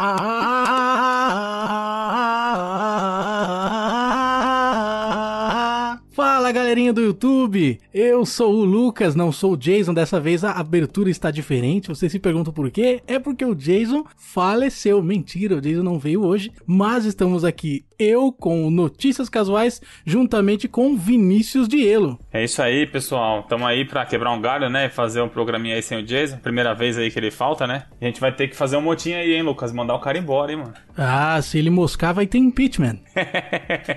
啊啊 Fala galerinha do YouTube, eu sou o Lucas, não sou o Jason. Dessa vez a abertura está diferente. Vocês se perguntam por quê? É porque o Jason faleceu. Mentira, o Jason não veio hoje. Mas estamos aqui, eu com Notícias Casuais, juntamente com Vinícius Dielo. É isso aí, pessoal. Estamos aí para quebrar um galho, né? Fazer um programinha aí sem o Jason. Primeira vez aí que ele falta, né? A gente vai ter que fazer um motinho aí, hein, Lucas? Mandar o cara embora, hein, mano? Ah, se ele moscar, vai ter impeachment.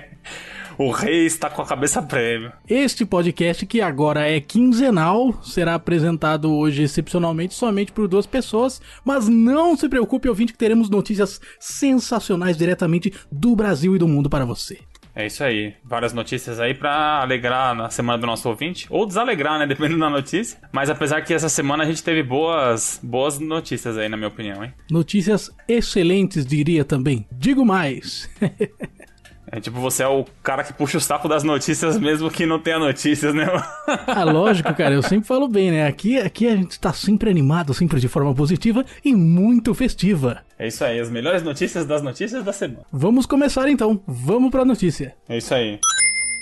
O rei está com a cabeça prêmio. Este podcast, que agora é quinzenal, será apresentado hoje excepcionalmente somente por duas pessoas. Mas não se preocupe, ouvinte, que teremos notícias sensacionais diretamente do Brasil e do mundo para você. É isso aí. Várias notícias aí para alegrar na semana do nosso ouvinte. Ou desalegrar, né? Dependendo da notícia. Mas apesar que essa semana a gente teve boas, boas notícias aí, na minha opinião, hein? Notícias excelentes, diria também. Digo mais. É tipo, você é o cara que puxa o saco das notícias mesmo que não tenha notícias, né? ah, lógico, cara. Eu sempre falo bem, né? Aqui, aqui a gente tá sempre animado, sempre de forma positiva e muito festiva. É isso aí, as melhores notícias das notícias da semana. Vamos começar então. Vamos pra notícia. É isso aí.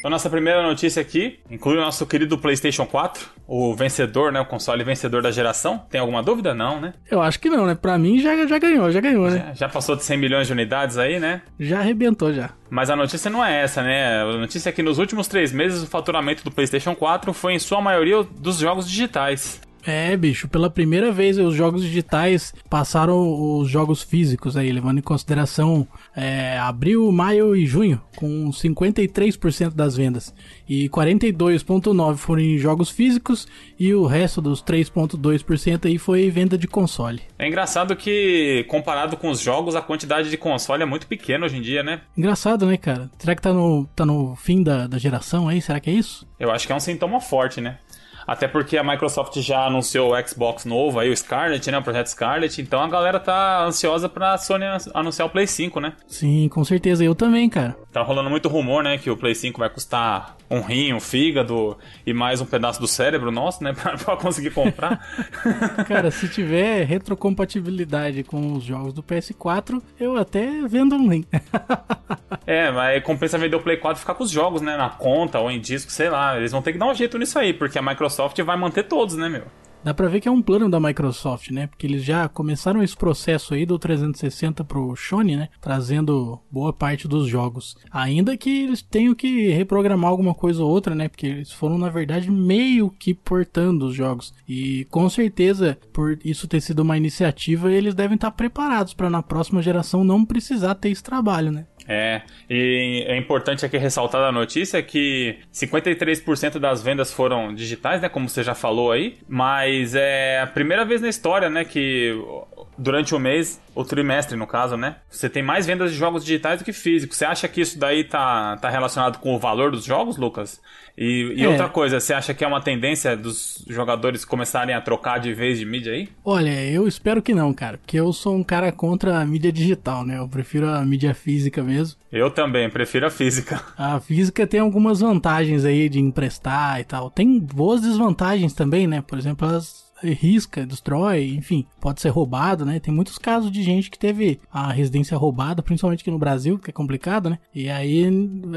Então, nossa primeira notícia aqui inclui o nosso querido PlayStation 4, o vencedor, né? O console vencedor da geração. Tem alguma dúvida? Não, né? Eu acho que não, né? Pra mim já, já ganhou, já ganhou, né? Já, já passou de 100 milhões de unidades aí, né? Já arrebentou, já. Mas a notícia não é essa, né? A notícia é que nos últimos três meses o faturamento do PlayStation 4 foi, em sua maioria, dos jogos digitais. É, bicho, pela primeira vez os jogos digitais passaram os jogos físicos aí, levando em consideração é, abril, maio e junho, com 53% das vendas. E 42,9% foram em jogos físicos e o resto dos 3,2% aí foi venda de console. É engraçado que, comparado com os jogos, a quantidade de console é muito pequena hoje em dia, né? Engraçado, né, cara? Será que tá no, tá no fim da, da geração aí? Será que é isso? Eu acho que é um sintoma forte, né? Até porque a Microsoft já anunciou o Xbox novo, aí o Scarlet, né? O projeto Scarlet. Então a galera tá ansiosa pra Sony anunciar o Play 5, né? Sim, com certeza. Eu também, cara. Tá rolando muito rumor, né? Que o Play 5 vai custar um rim, um fígado e mais um pedaço do cérebro nosso, né? Pra, pra conseguir comprar. cara, se tiver retrocompatibilidade com os jogos do PS4, eu até vendo um rim. é, mas compensa vender o Play 4 e ficar com os jogos, né? Na conta ou em disco, sei lá. Eles vão ter que dar um jeito nisso aí, porque a Microsoft Microsoft vai manter todos, né, meu? Dá pra ver que é um plano da Microsoft, né? Porque eles já começaram esse processo aí do 360 pro Sony, né? Trazendo boa parte dos jogos. Ainda que eles tenham que reprogramar alguma coisa ou outra, né? Porque eles foram, na verdade, meio que portando os jogos. E com certeza, por isso ter sido uma iniciativa, eles devem estar preparados para na próxima geração não precisar ter esse trabalho, né? É, e é importante aqui ressaltar da notícia que 53% das vendas foram digitais, né, como você já falou aí, mas é a primeira vez na história, né, que durante o mês, ou trimestre no caso, né? Você tem mais vendas de jogos digitais do que físicos. Você acha que isso daí tá, tá relacionado com o valor dos jogos, Lucas? E, e é. outra coisa, você acha que é uma tendência dos jogadores começarem a trocar de vez de mídia aí? Olha, eu espero que não, cara, porque eu sou um cara contra a mídia digital, né? Eu prefiro a mídia física mesmo. Eu também, prefiro a física. A física tem algumas vantagens aí de emprestar e tal. Tem boas desvantagens também, né? Por exemplo, as risca, destrói, enfim, pode ser roubado, né? Tem muitos casos de gente que teve a residência roubada, principalmente aqui no Brasil, que é complicado, né? E aí,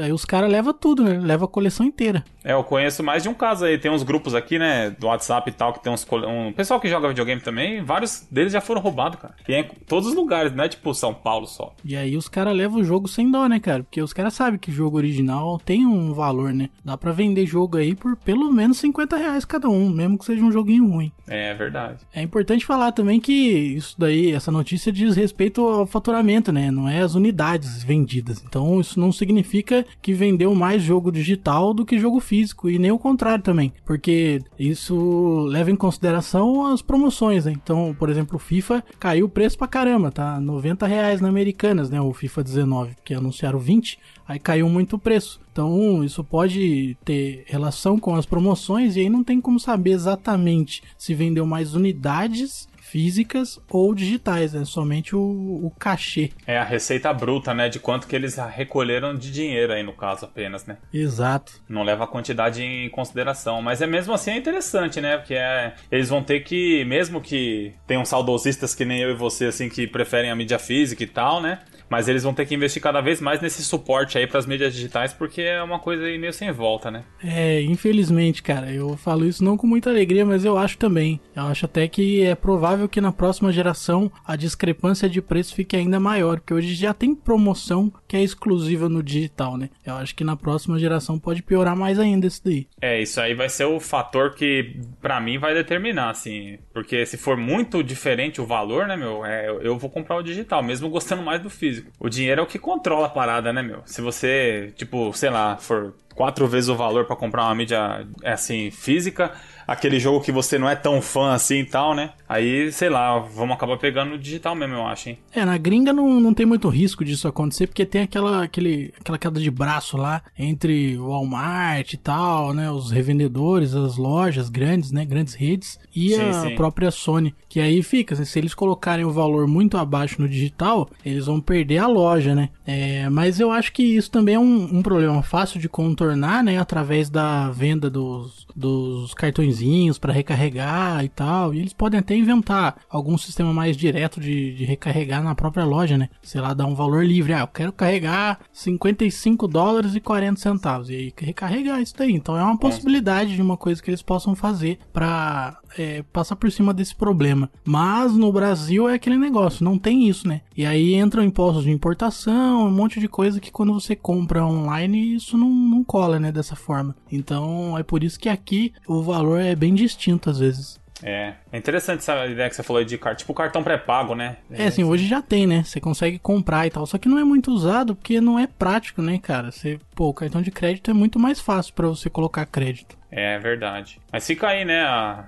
aí os caras levam tudo, né? Leva a coleção inteira. É, eu conheço mais de um caso aí. Tem uns grupos aqui, né, do WhatsApp e tal, que tem uns. Um pessoal que joga videogame também, vários deles já foram roubados, cara. E é em todos os lugares, não é tipo São Paulo só. E aí os caras levam o jogo sem dó, né, cara? Porque os caras sabem que jogo original tem um valor, né? Dá pra vender jogo aí por pelo menos 50 reais cada um, mesmo que seja um joguinho ruim. É, é verdade. É importante falar também que isso daí, essa notícia diz respeito ao faturamento, né? Não é as unidades vendidas. Então isso não significa que vendeu mais jogo digital do que jogo físico físico e nem o contrário também, porque isso leva em consideração as promoções, né? Então, por exemplo, o FIFA caiu o preço pra caramba, tá? 90 reais na Americanas, né? O FIFA 19, que anunciaram 20, aí caiu muito o preço. Então, isso pode ter relação com as promoções e aí não tem como saber exatamente se vendeu mais unidades físicas ou digitais, né? Somente o, o cachê. É a receita bruta, né? De quanto que eles recolheram de dinheiro aí, no caso, apenas, né? Exato. Não leva a quantidade em consideração. Mas é mesmo assim é interessante, né? Porque é, eles vão ter que, mesmo que tenham saudosistas que nem eu e você, assim, que preferem a mídia física e tal, né? Mas eles vão ter que investir cada vez mais nesse suporte aí para as mídias digitais, porque é uma coisa aí meio sem volta, né? É, infelizmente, cara, eu falo isso não com muita alegria, mas eu acho também. Eu acho até que é provável que na próxima geração a discrepância de preço fique ainda maior, porque hoje já tem promoção que é exclusiva no digital, né? Eu acho que na próxima geração pode piorar mais ainda isso daí. É, isso aí vai ser o fator que para mim vai determinar, assim, porque se for muito diferente o valor, né, meu, é, eu vou comprar o digital, mesmo gostando mais do físico físico. O dinheiro é o que controla a parada, né, meu? Se você, tipo, sei lá, for quatro vezes o valor para comprar uma mídia é assim física, aquele jogo que você não é tão fã assim e tal, né? Aí, sei lá, vamos acabar pegando digital mesmo, eu acho, hein? É, na gringa não, não tem muito risco disso acontecer, porque tem aquela, aquele, aquela queda de braço lá entre o Walmart e tal, né? Os revendedores, as lojas grandes, né? Grandes redes e sim, a sim. própria Sony. Que aí fica, assim, se eles colocarem o valor muito abaixo no digital, eles vão perder a loja, né? É, mas eu acho que isso também é um, um problema fácil de contornar, né? Através da venda dos, dos cartões botõezinhos para recarregar e tal. E eles podem até inventar algum sistema mais direto de, de recarregar na própria loja, né? Sei lá, dar um valor livre. Ah, eu quero carregar 55 dólares e 40 centavos. E aí recarregar isso daí. Então é uma é. possibilidade de uma coisa que eles possam fazer para é, passar por cima desse problema. Mas no Brasil é aquele negócio, não tem isso, né? E aí entram impostos de importação, um monte de coisa que quando você compra online isso não, não cola, né? Dessa forma. Então é por isso que aqui o valor é bem distinto às vezes. É. É interessante essa ideia que você falou de cartão. Tipo cartão pré-pago, né? É, é assim, hoje já tem, né? Você consegue comprar e tal. Só que não é muito usado porque não é prático, né, cara? Você, pô, o cartão de crédito é muito mais fácil para você colocar crédito. É verdade. Mas fica aí, né?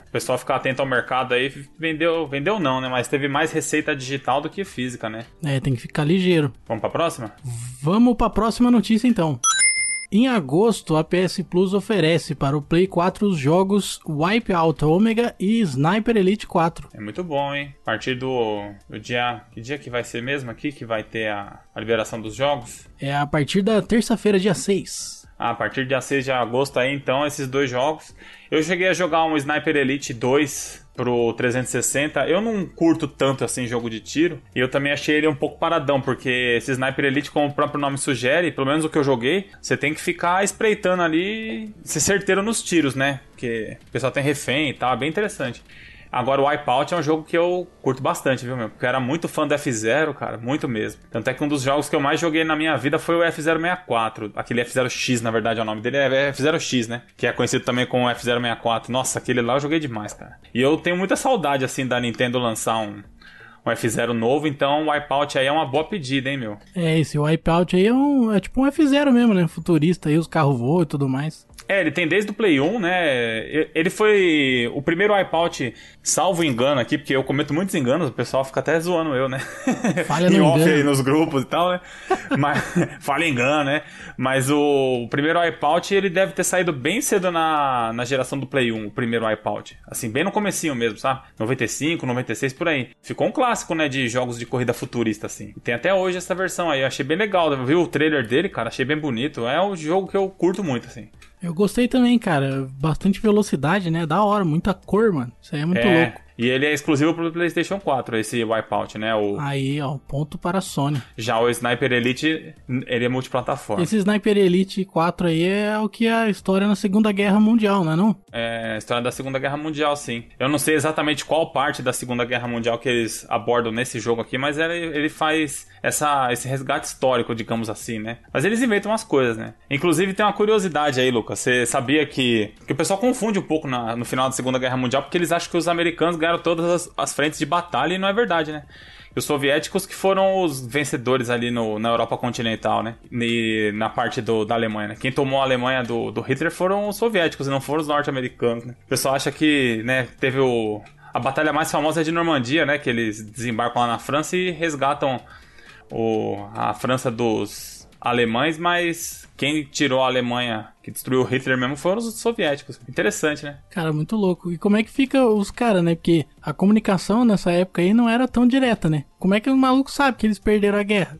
O pessoal ficar atento ao mercado aí. Vendeu, vendeu não, né? Mas teve mais receita digital do que física, né? É, tem que ficar ligeiro. Vamos pra próxima? Vamos pra próxima notícia então. Em agosto, a PS Plus oferece para o Play 4 os jogos Wipeout Omega e Sniper Elite 4. É muito bom, hein? A partir do, do dia. Que dia que vai ser mesmo aqui que vai ter a, a liberação dos jogos? É a partir da terça-feira, dia 6. Ah, a partir do dia 6 de agosto aí, então, esses dois jogos. Eu cheguei a jogar um Sniper Elite 2 pro 360, eu não curto tanto assim jogo de tiro. E eu também achei ele um pouco paradão, porque esse Sniper Elite, como o próprio nome sugere, pelo menos o que eu joguei, você tem que ficar espreitando ali, ser certeiro nos tiros, né? Porque o pessoal tem refém e tal, é bem interessante. Agora, o Wipeout é um jogo que eu curto bastante, viu, meu? Porque eu era muito fã do F0, cara, muito mesmo. Tanto é que um dos jogos que eu mais joguei na minha vida foi o F064. Aquele F0X, na verdade, é o nome dele. É F0X, né? Que é conhecido também como F064. Nossa, aquele lá eu joguei demais, cara. E eu tenho muita saudade, assim, da Nintendo lançar um, um F0 novo, então o Wipeout aí é uma boa pedida, hein, meu? É, esse Wipeout aí é, um, é tipo um F0 mesmo, né? Futurista aí, os carros voam e tudo mais. É, ele tem desde o Play 1, né? Ele foi o primeiro iPod, salvo engano aqui, porque eu cometo muitos enganos, o pessoal fica até zoando eu, né? Falha No off engano. aí nos grupos e tal, né? Mas, falha engano, né? Mas o, o primeiro iPod, ele deve ter saído bem cedo na, na geração do Play 1, o primeiro iPod. Assim, bem no comecinho mesmo, sabe? 95, 96, por aí. Ficou um clássico, né, de jogos de corrida futurista, assim. E tem até hoje essa versão aí, eu achei bem legal, viu o trailer dele, cara? Achei bem bonito. É um jogo que eu curto muito, assim. Eu gostei também, cara. Bastante velocidade, né? Da hora, muita cor, mano. Isso aí é muito é. louco. E ele é exclusivo pro PlayStation 4, esse Wipeout, né? O... Aí, ó, ponto para a Sony. Já o Sniper Elite, ele é multiplataforma. Esse Sniper Elite 4 aí é o que é a história na Segunda Guerra Mundial, não é não? É, a história da Segunda Guerra Mundial, sim. Eu não sei exatamente qual parte da Segunda Guerra Mundial que eles abordam nesse jogo aqui, mas ele, ele faz essa, esse resgate histórico, digamos assim, né? Mas eles inventam as coisas, né? Inclusive, tem uma curiosidade aí, Lucas. Você sabia que, que o pessoal confunde um pouco na, no final da Segunda Guerra Mundial, porque eles acham que os americanos ganham ganharam todas as, as frentes de batalha e não é verdade, né? os soviéticos que foram os vencedores ali no, na Europa continental, né? E na parte do, da Alemanha, né? Quem tomou a Alemanha do, do Hitler foram os soviéticos e não foram os norte-americanos, né? O pessoal acha que, né, teve o... A batalha mais famosa é de Normandia, né? Que eles desembarcam lá na França e resgatam o, a França dos, alemães, mas quem tirou a Alemanha, que destruiu Hitler mesmo, foram os soviéticos. Interessante, né? Cara, muito louco. E como é que fica os caras, né? Porque a comunicação nessa época aí não era tão direta, né? Como é que o maluco sabe que eles perderam a guerra?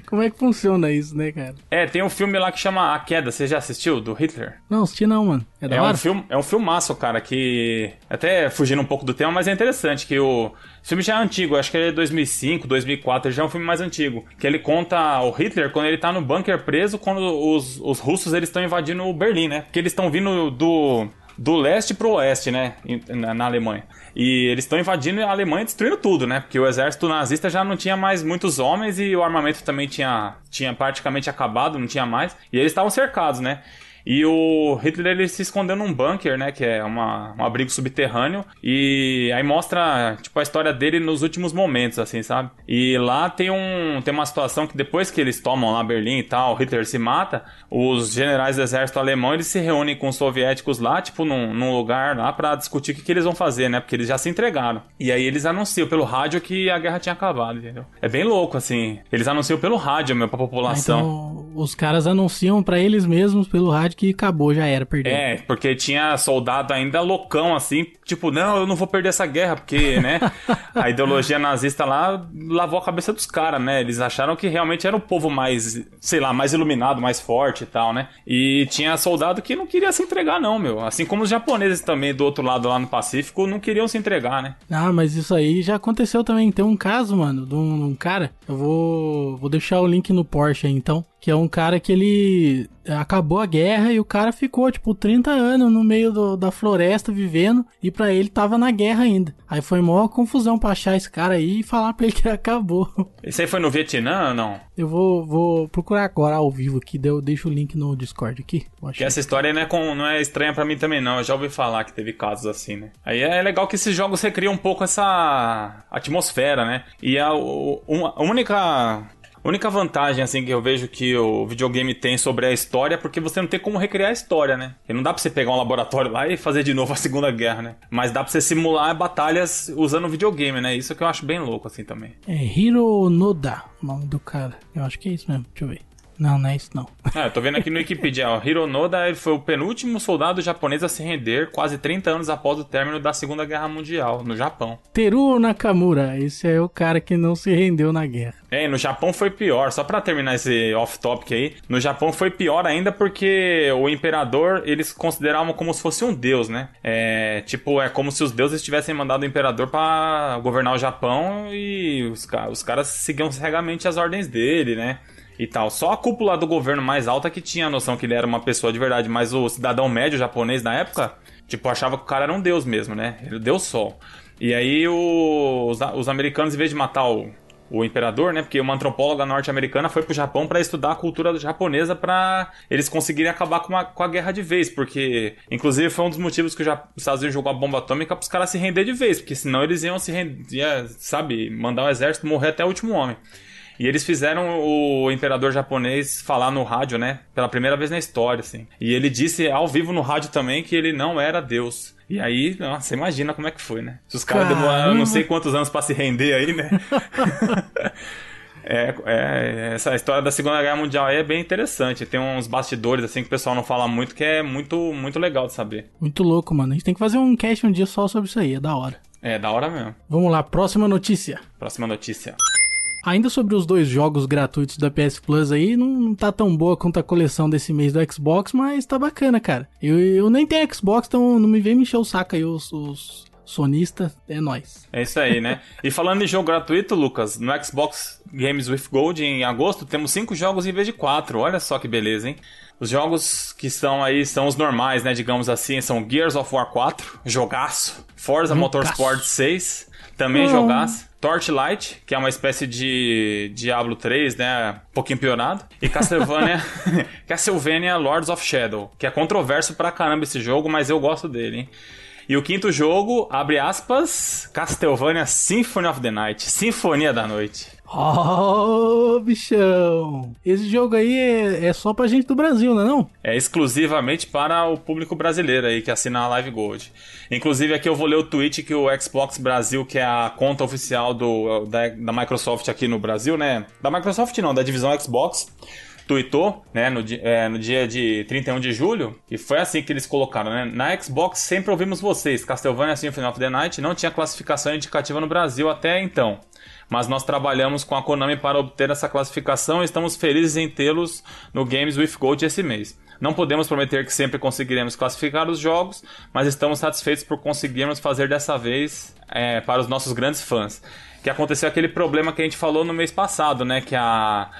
Como é que funciona isso, né, cara? É, tem um filme lá que chama A Queda, você já assistiu? Do Hitler? Não, assisti não, mano. É, da é hora? Um filme, é um filmaço, cara, que. Até fugindo um pouco do tema, mas é interessante que o. O filme já é antigo, acho que ele é 2005, 2004, já é um filme mais antigo. Que ele conta o Hitler quando ele tá no bunker preso, quando os, os russos eles estão invadindo Berlim, né? Porque eles estão vindo do, do leste pro oeste, né? Na, na Alemanha. E eles estão invadindo a Alemanha destruindo tudo, né? Porque o exército nazista já não tinha mais muitos homens e o armamento também tinha, tinha praticamente acabado, não tinha mais. E eles estavam cercados, né? E o Hitler ele se escondeu num bunker, né? Que é uma, um abrigo subterrâneo. E aí mostra, tipo, a história dele nos últimos momentos, assim, sabe? E lá tem, um, tem uma situação que depois que eles tomam lá Berlim e tal, Hitler se mata, os generais do exército alemão eles se reúnem com os soviéticos lá, tipo, num, num lugar lá para discutir o que, que eles vão fazer, né? Porque eles já se entregaram. E aí eles anunciam pelo rádio que a guerra tinha acabado, entendeu? É bem louco, assim. Eles anunciam pelo rádio, meu, pra população. então, os caras anunciam para eles mesmos pelo rádio cidade que acabou, já era, perdeu. É, porque tinha soldado ainda loucão, assim, tipo, não, eu não vou perder essa guerra, porque, né, a ideologia nazista lá lavou a cabeça dos caras, né? Eles acharam que realmente era o povo mais, sei lá, mais iluminado, mais forte e tal, né? E tinha soldado que não queria se entregar, não, meu. Assim como os japoneses também, do outro lado lá no Pacífico, não queriam se entregar, né? Ah, mas isso aí já aconteceu também. Tem um caso, mano, de um, um cara, eu vou, vou deixar o link no Porsche aí, então, que é um cara que ele eh, acabou a guerra e o cara ficou tipo 30 anos no meio do, da floresta vivendo e para ele tava na guerra ainda. Aí foi maior confusão pra achar esse cara aí e falar pra ele que acabou. Esse aí foi no Vietnã ou não? Eu vou, vou procurar agora ao vivo aqui, eu deixo o link no Discord aqui. Que essa história não é, com, não é estranha para mim também não, eu já ouvi falar que teve casos assim, né? Aí é, é legal que esses jogos recriam um pouco essa atmosfera, né? E a, a única a única vantagem, assim, que eu vejo que o videogame tem sobre a história é porque você não tem como recriar a história, né? E não dá pra você pegar um laboratório lá e fazer de novo a Segunda Guerra, né? Mas dá pra você simular batalhas usando videogame, né? Isso que eu acho bem louco, assim, também. É Hiro Noda, o nome do cara. Eu acho que é isso mesmo. Deixa eu ver. Não, não é isso não. Ah, eu tô vendo aqui no Wikipedia, ó. Hironoda foi o penúltimo soldado japonês a se render quase 30 anos após o término da Segunda Guerra Mundial, no Japão. Teru Nakamura, esse é o cara que não se rendeu na guerra. É, no Japão foi pior, só para terminar esse off-topic aí. No Japão foi pior ainda porque o imperador eles consideravam como se fosse um deus, né? É, tipo, é como se os deuses tivessem mandado o imperador para governar o Japão e os, os caras seguiam cegamente as ordens dele, né? e tal. Só a cúpula do governo mais alta que tinha a noção que ele era uma pessoa de verdade, mas o cidadão médio japonês na época, tipo, achava que o cara era um deus mesmo, né? Ele deu sol. E aí o, os, os, americanos, em vez de matar o, o imperador, né? Porque uma antropóloga norte-americana foi pro Japão para estudar a cultura japonesa para eles conseguirem acabar com a, com a guerra de vez. Porque, inclusive, foi um dos motivos que os Estados Unidos jogou a bomba atômica pros caras se render de vez. Porque senão eles iam se render, ia, sabe, mandar o um exército morrer até o último homem. E eles fizeram o imperador japonês falar no rádio, né? Pela primeira vez na história, assim. E ele disse ao vivo no rádio também que ele não era Deus. E aí, você imagina como é que foi, né? Se os caras demoraram não sei quantos anos para se render aí, né? É, é, essa história da Segunda Guerra Mundial é bem interessante. Tem uns bastidores assim que o pessoal não fala muito, que é muito, muito legal de saber. Muito louco, mano. A gente tem que fazer um cast um dia só sobre isso aí, é da hora. É, da hora mesmo. Vamos lá, próxima notícia. Próxima notícia. Ainda sobre os dois jogos gratuitos da PS Plus aí, não, tá tão boa quanto a coleção desse mês do Xbox, mas tá bacana, cara. Eu, eu nem tenho Xbox, então não me vem mexer o saco aí os, os é nós. É isso aí, né? e falando em jogo gratuito, Lucas, no Xbox Games with Gold em agosto temos cinco jogos em vez de quatro. Olha só que beleza, hein? Os jogos que estão aí são os normais, né? Digamos assim, são Gears of War 4, jogaço, Forza Motorsport 6, também hum. jogasse. Torchlight, que é uma espécie de Diablo 3, né? Um pouquinho piorado. E Castlevania, Castlevania Lords of Shadow, que é controverso pra caramba esse jogo, mas eu gosto dele, hein? E o quinto jogo, abre aspas, Castlevania Symphony of the Night, Sinfonia da Noite. Oh, Ô, bichão! Esse jogo aí é, é, só pra gente do Brasil, não é não? É exclusivamente para o público brasileiro aí que assina a Live Gold. Inclusive, aqui eu vou ler o tweet que o Xbox Brasil, que é a conta oficial do, da, da Microsoft aqui no Brasil, né? Da Microsoft não, da divisão Xbox tweetou, né, no, é, no, dia de 31 de julho, e foi assim que eles colocaram, né? Na Xbox sempre ouvimos vocês, Castlevania Symphony of the Night não tinha classificação indicativa no Brasil até então mas nós trabalhamos com a Konami para obter essa classificação e estamos felizes em tê-los no Games with Gold esse mês. Não podemos prometer que sempre conseguiremos classificar os jogos, mas estamos satisfeitos por conseguirmos fazer dessa vez é, para os nossos grandes fãs. Que aconteceu aquele problema que a gente falou no mês passado, né? Que a,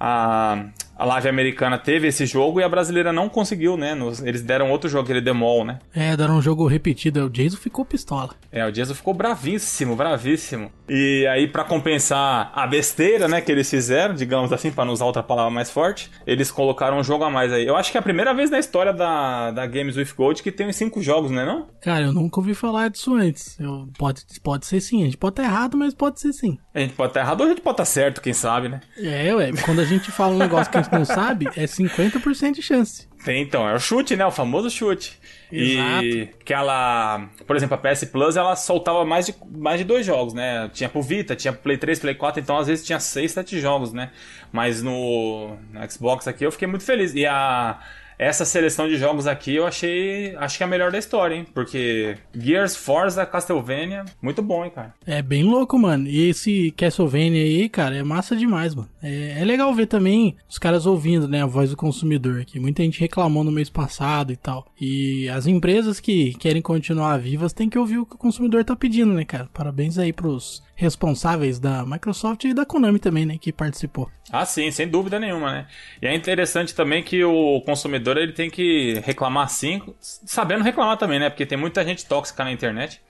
a a Live americana teve esse jogo e a brasileira não conseguiu, né? Nos, eles deram outro jogo, aquele Demol, né? É, deram um jogo repetido. O Jason ficou pistola. É, o Jason ficou bravíssimo, bravíssimo. E aí, para compensar a besteira, né, que eles fizeram, digamos assim, para não usar outra palavra mais forte, eles colocaram um jogo a mais aí. Eu acho que é a primeira vez na história da, da Games with Gold que tem cinco jogos, né, não? Cara, eu nunca ouvi falar disso antes. Eu, pode, pode ser sim. A gente pode estar errado, mas pode ser sim. A gente pode estar tá errado ou a gente pode estar tá certo, quem sabe, né? É, ué. Quando a gente fala um negócio que a gente não sabe, é 50% de chance. Tem, então. É o chute, né? O famoso chute. Exato. E que ela, por exemplo, a PS Plus, ela soltava mais de, mais de dois jogos, né? Tinha pro Vita, tinha pro Play 3, Play 4, então às vezes tinha seis, sete jogos, né? Mas no, no Xbox aqui eu fiquei muito feliz. E a essa seleção de jogos aqui eu achei acho que é a melhor da história, hein? Porque Gears Forza Castlevania, muito bom, hein, cara? É bem louco, mano. E esse Castlevania aí, cara, é massa demais, mano. É, é legal ver também os caras ouvindo, né, a voz do consumidor, aqui muita gente reclamou no mês passado e tal. E as empresas que querem continuar vivas têm que ouvir o que o consumidor tá pedindo, né, cara? Parabéns aí pros responsáveis da Microsoft e da Konami também, né, que participou. Ah, sim, sem dúvida nenhuma, né? E é interessante também que o consumidor ele tem que reclamar sim, sabendo reclamar também, né? Porque tem muita gente tóxica na internet.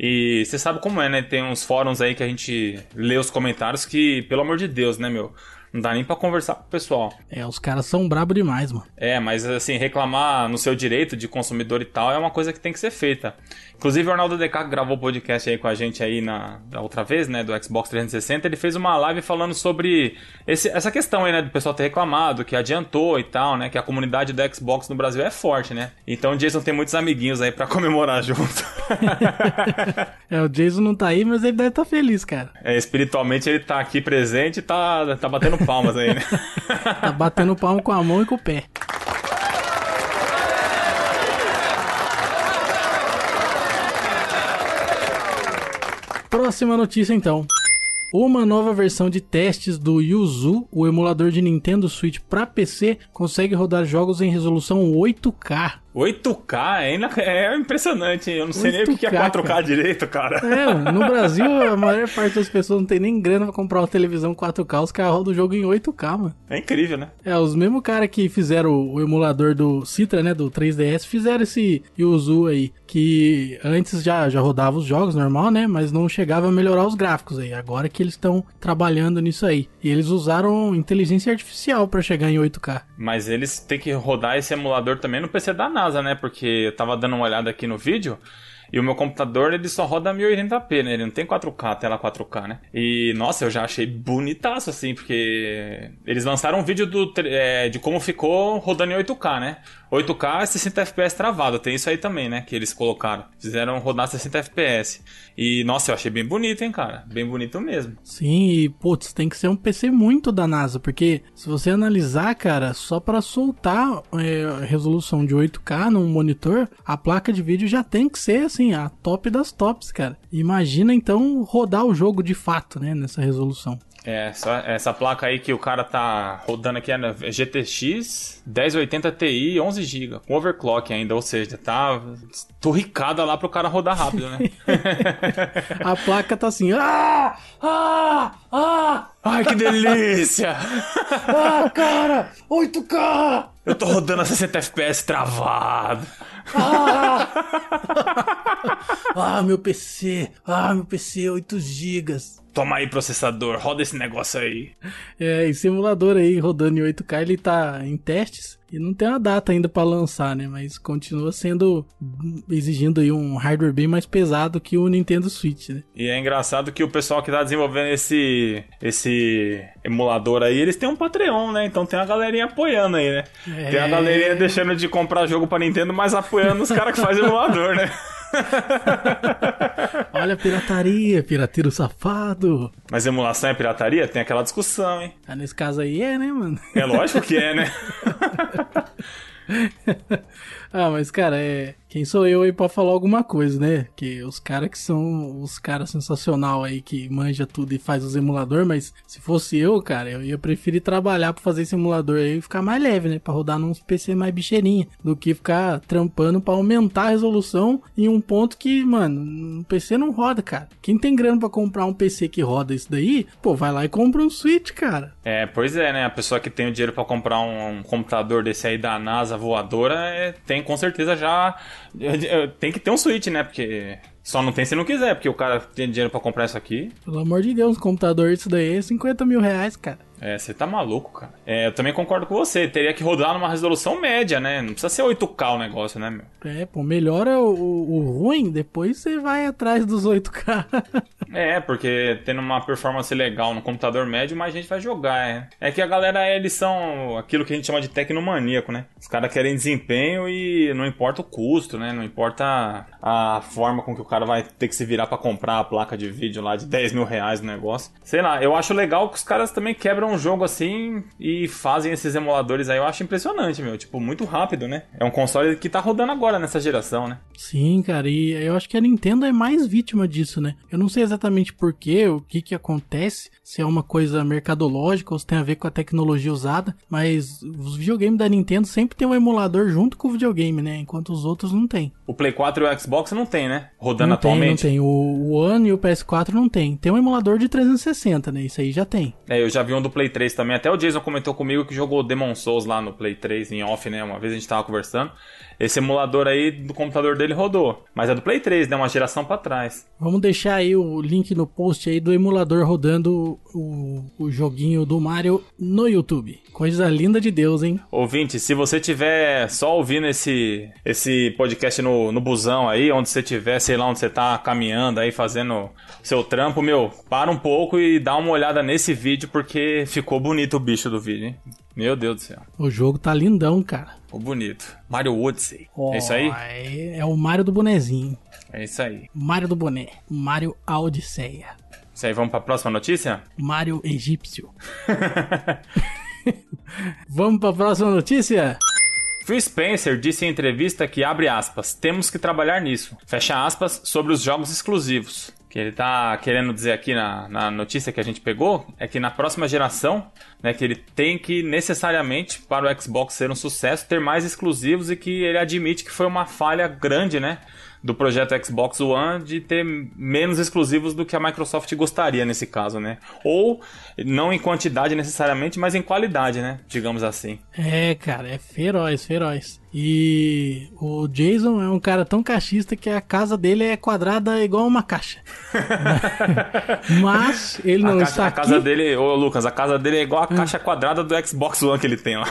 E você sabe como é, né? Tem uns fóruns aí que a gente lê os comentários que, pelo amor de Deus, né, meu? Não dá nem pra conversar com o pessoal. É, os caras são brabo demais, mano. É, mas assim, reclamar no seu direito de consumidor e tal é uma coisa que tem que ser feita. Inclusive, o Arnaldo Decar gravou o podcast aí com a gente aí na, na, outra vez, né, do Xbox 360. Ele fez uma live falando sobre esse, essa questão aí, né, do pessoal ter reclamado, que adiantou e tal, né, que a comunidade do Xbox no Brasil é forte, né. Então o Jason tem muitos amiguinhos aí para comemorar junto. é, o Jason não tá aí, mas ele deve estar tá feliz, cara. É, espiritualmente ele tá aqui presente e tá, tá batendo palmas aí, né. tá batendo palma com a mão e com o pé. Próxima notícia então. Uma nova versão de testes do Yuzu, o emulador de Nintendo Switch para PC, consegue rodar jogos em resolução 8K. 8K é, é, impressionante, hein? Eu não sei nem o que é 4K cara. direito, cara. É, no Brasil a maior parte das pessoas não tem nem grana pra comprar uma televisão 4K, os caras rodam o jogo em 8K, mano. É incrível, né? É, os mesmos caras que fizeram o emulador do Citra, né, do 3DS, fizeram esse Yuzu aí, que antes já, já rodava os jogos normal, né, mas não chegava a melhorar os gráficos aí. Agora que eles estão trabalhando nisso aí. E eles usaram inteligência artificial para chegar em 8K. Mas eles têm que rodar esse emulador também no PC da nada né? Porque eu tava dando uma olhada aqui no vídeo. E o meu computador, ele só roda 1080p, né? Ele não tem 4K, tela 4K, né? E, nossa, eu já achei bonitaço, assim, porque... Eles lançaram um vídeo do, é, de como ficou rodando em 8K, né? 8K 60 FPS travado, tem isso aí também, né? Que eles colocaram. Fizeram rodar 60 FPS. E, nossa, eu achei bem bonito, hein, cara? Bem bonito mesmo. Sim, e, putz, tem que ser um PC muito da NASA, porque se você analisar, cara, só para soltar é, resolução de 8K num monitor, a placa de vídeo já tem que ser, assim, a top das tops, cara. Imagina, então, rodar o jogo de fato, né, nessa resolução. Essa, é, essa placa aí que o cara tá rodando aqui é GTX 1080 Ti 11 GB, com overclock ainda, ou seja, tá torricada lá pro cara rodar rápido, né? a placa tá assim. Ah! Ah! Ah! Ai, que delícia! ah, cara! 8K! Eu tô rodando a 60 FPS travado. Ah! ah, meu PC! Ah, meu PC, 8 gigas! Toma aí, processador, roda esse negócio aí. É, e simulador aí rodando em 8K, ele tá em testes e não tem uma data ainda para lançar, né? Mas continua sendo exigindo aí um hardware bem mais pesado que o Nintendo Switch, né? E é engraçado que o pessoal que tá desenvolvendo esse esse emulador aí, eles têm um Patreon, né? Então tem a galerinha apoiando aí, né? É... Tem a galerinha deixando de comprar jogo para Nintendo, mas apoiando os caras que fazem emulador, né? Olha a pirataria, pirateiro safado. Mas emulação é pirataria? Tem aquela discussão, hein? Ah, nesse caso aí é, né, mano? É lógico que é, né? Ah, mas cara, é. Quem sou eu aí pra falar alguma coisa, né? Que os caras que são os caras sensacional aí que manja tudo e faz os emulador, mas se fosse eu, cara, eu ia preferir trabalhar pra fazer esse emulador aí e ficar mais leve, né? Pra rodar num PC mais bicheirinha, do que ficar trampando pra aumentar a resolução em um ponto que, mano, um PC não roda, cara. Quem tem grana pra comprar um PC que roda isso daí, pô, vai lá e compra um Switch, cara. É, pois é, né? A pessoa que tem o dinheiro pra comprar um, um computador desse aí da NASA voadora é, tem com certeza já eh, eh, tem que ter um Switch, né? Porque só não tem se não quiser, porque o cara tem dinheiro pra comprar isso aqui. Pelo amor de Deus, um computador isso daí é 50 mil reais, cara. É, você tá maluco, cara. É, eu também concordo com você. Teria que rodar numa resolução média, né? Não precisa ser 8K o negócio, né, meu? É, pô, melhora é o, o, ruim, depois você vai atrás dos 8K. é, porque tendo uma performance legal no computador médio, mais gente vai jogar, é. É que a galera, eles são aquilo que a gente chama de tecnomaníaco, né? Os caras querem desempenho e não importa o custo, né? Não importa a forma com que o cara vai ter que se virar para comprar a placa de vídeo lá de 10 mil reais no negócio. Sei lá, eu acho legal que os caras também quebram um jogo assim e fazem esses emuladores aí, eu acho impressionante, meu. Tipo, muito rápido, né? É um console que tá rodando agora nessa geração, né? Sim, cara, e eu acho que a Nintendo é mais vítima disso, né? Eu não sei exatamente porquê, o que que acontece, se é uma coisa mercadológica ou se tem a ver com a tecnologia usada, mas os videogames da Nintendo sempre tem um emulador junto com o videogame, né? Enquanto os outros não tem. O Play 4 e o Xbox não tem, né? Rodando não atualmente. Tem, não tem. O One e o PS4 não tem. Tem um emulador de 360, né? Isso aí já tem. É, eu já vi um do Play 3 também. Até o Jason comentou comigo que jogou Demon Souls lá no Play 3 em off, né? Uma vez a gente tava conversando. Esse emulador aí do computador dele rodou. Mas é do Play 3, né? Uma geração para trás. Vamos deixar aí o link no post aí do emulador rodando o, o joguinho do Mario no YouTube. Coisa linda de Deus, hein? Ouvinte, se você tiver só ouvindo esse, esse podcast no, no busão aí, onde você tiver, sei lá, onde você tá caminhando aí, fazendo seu trampo, meu, para um pouco e dá uma olhada nesse vídeo, porque ficou bonito o bicho do vídeo, hein? Meu Deus do céu. O jogo tá lindão, cara. Ficou bonito. Mario Odyssey. Oh, é isso aí? É, é o Mario do bonezinho. É isso aí. Mario do boné. Mario Odisseia. Isso aí, vamos pra próxima notícia? Mario egípcio. Vamos para a próxima notícia? Phil Spencer disse em entrevista que abre aspas, temos que trabalhar nisso. Fecha aspas sobre os jogos exclusivos. O que ele está querendo dizer aqui na, na, notícia que a gente pegou é que na próxima geração, né, que ele tem que necessariamente, para o Xbox ser um sucesso, ter mais exclusivos e que ele admite que foi uma falha grande, né? do projeto Xbox One de ter menos exclusivos do que a Microsoft gostaria nesse caso, né? Ou não em quantidade necessariamente, mas em qualidade, né? Digamos assim. É, cara, é feroz, feroz. E o Jason é um cara tão cachista que a casa dele é quadrada igual uma caixa. Mas ele não a caixa, está aqui. A casa dele, ô Lucas, a casa dele é igual a ah. caixa quadrada do Xbox One que ele tem lá.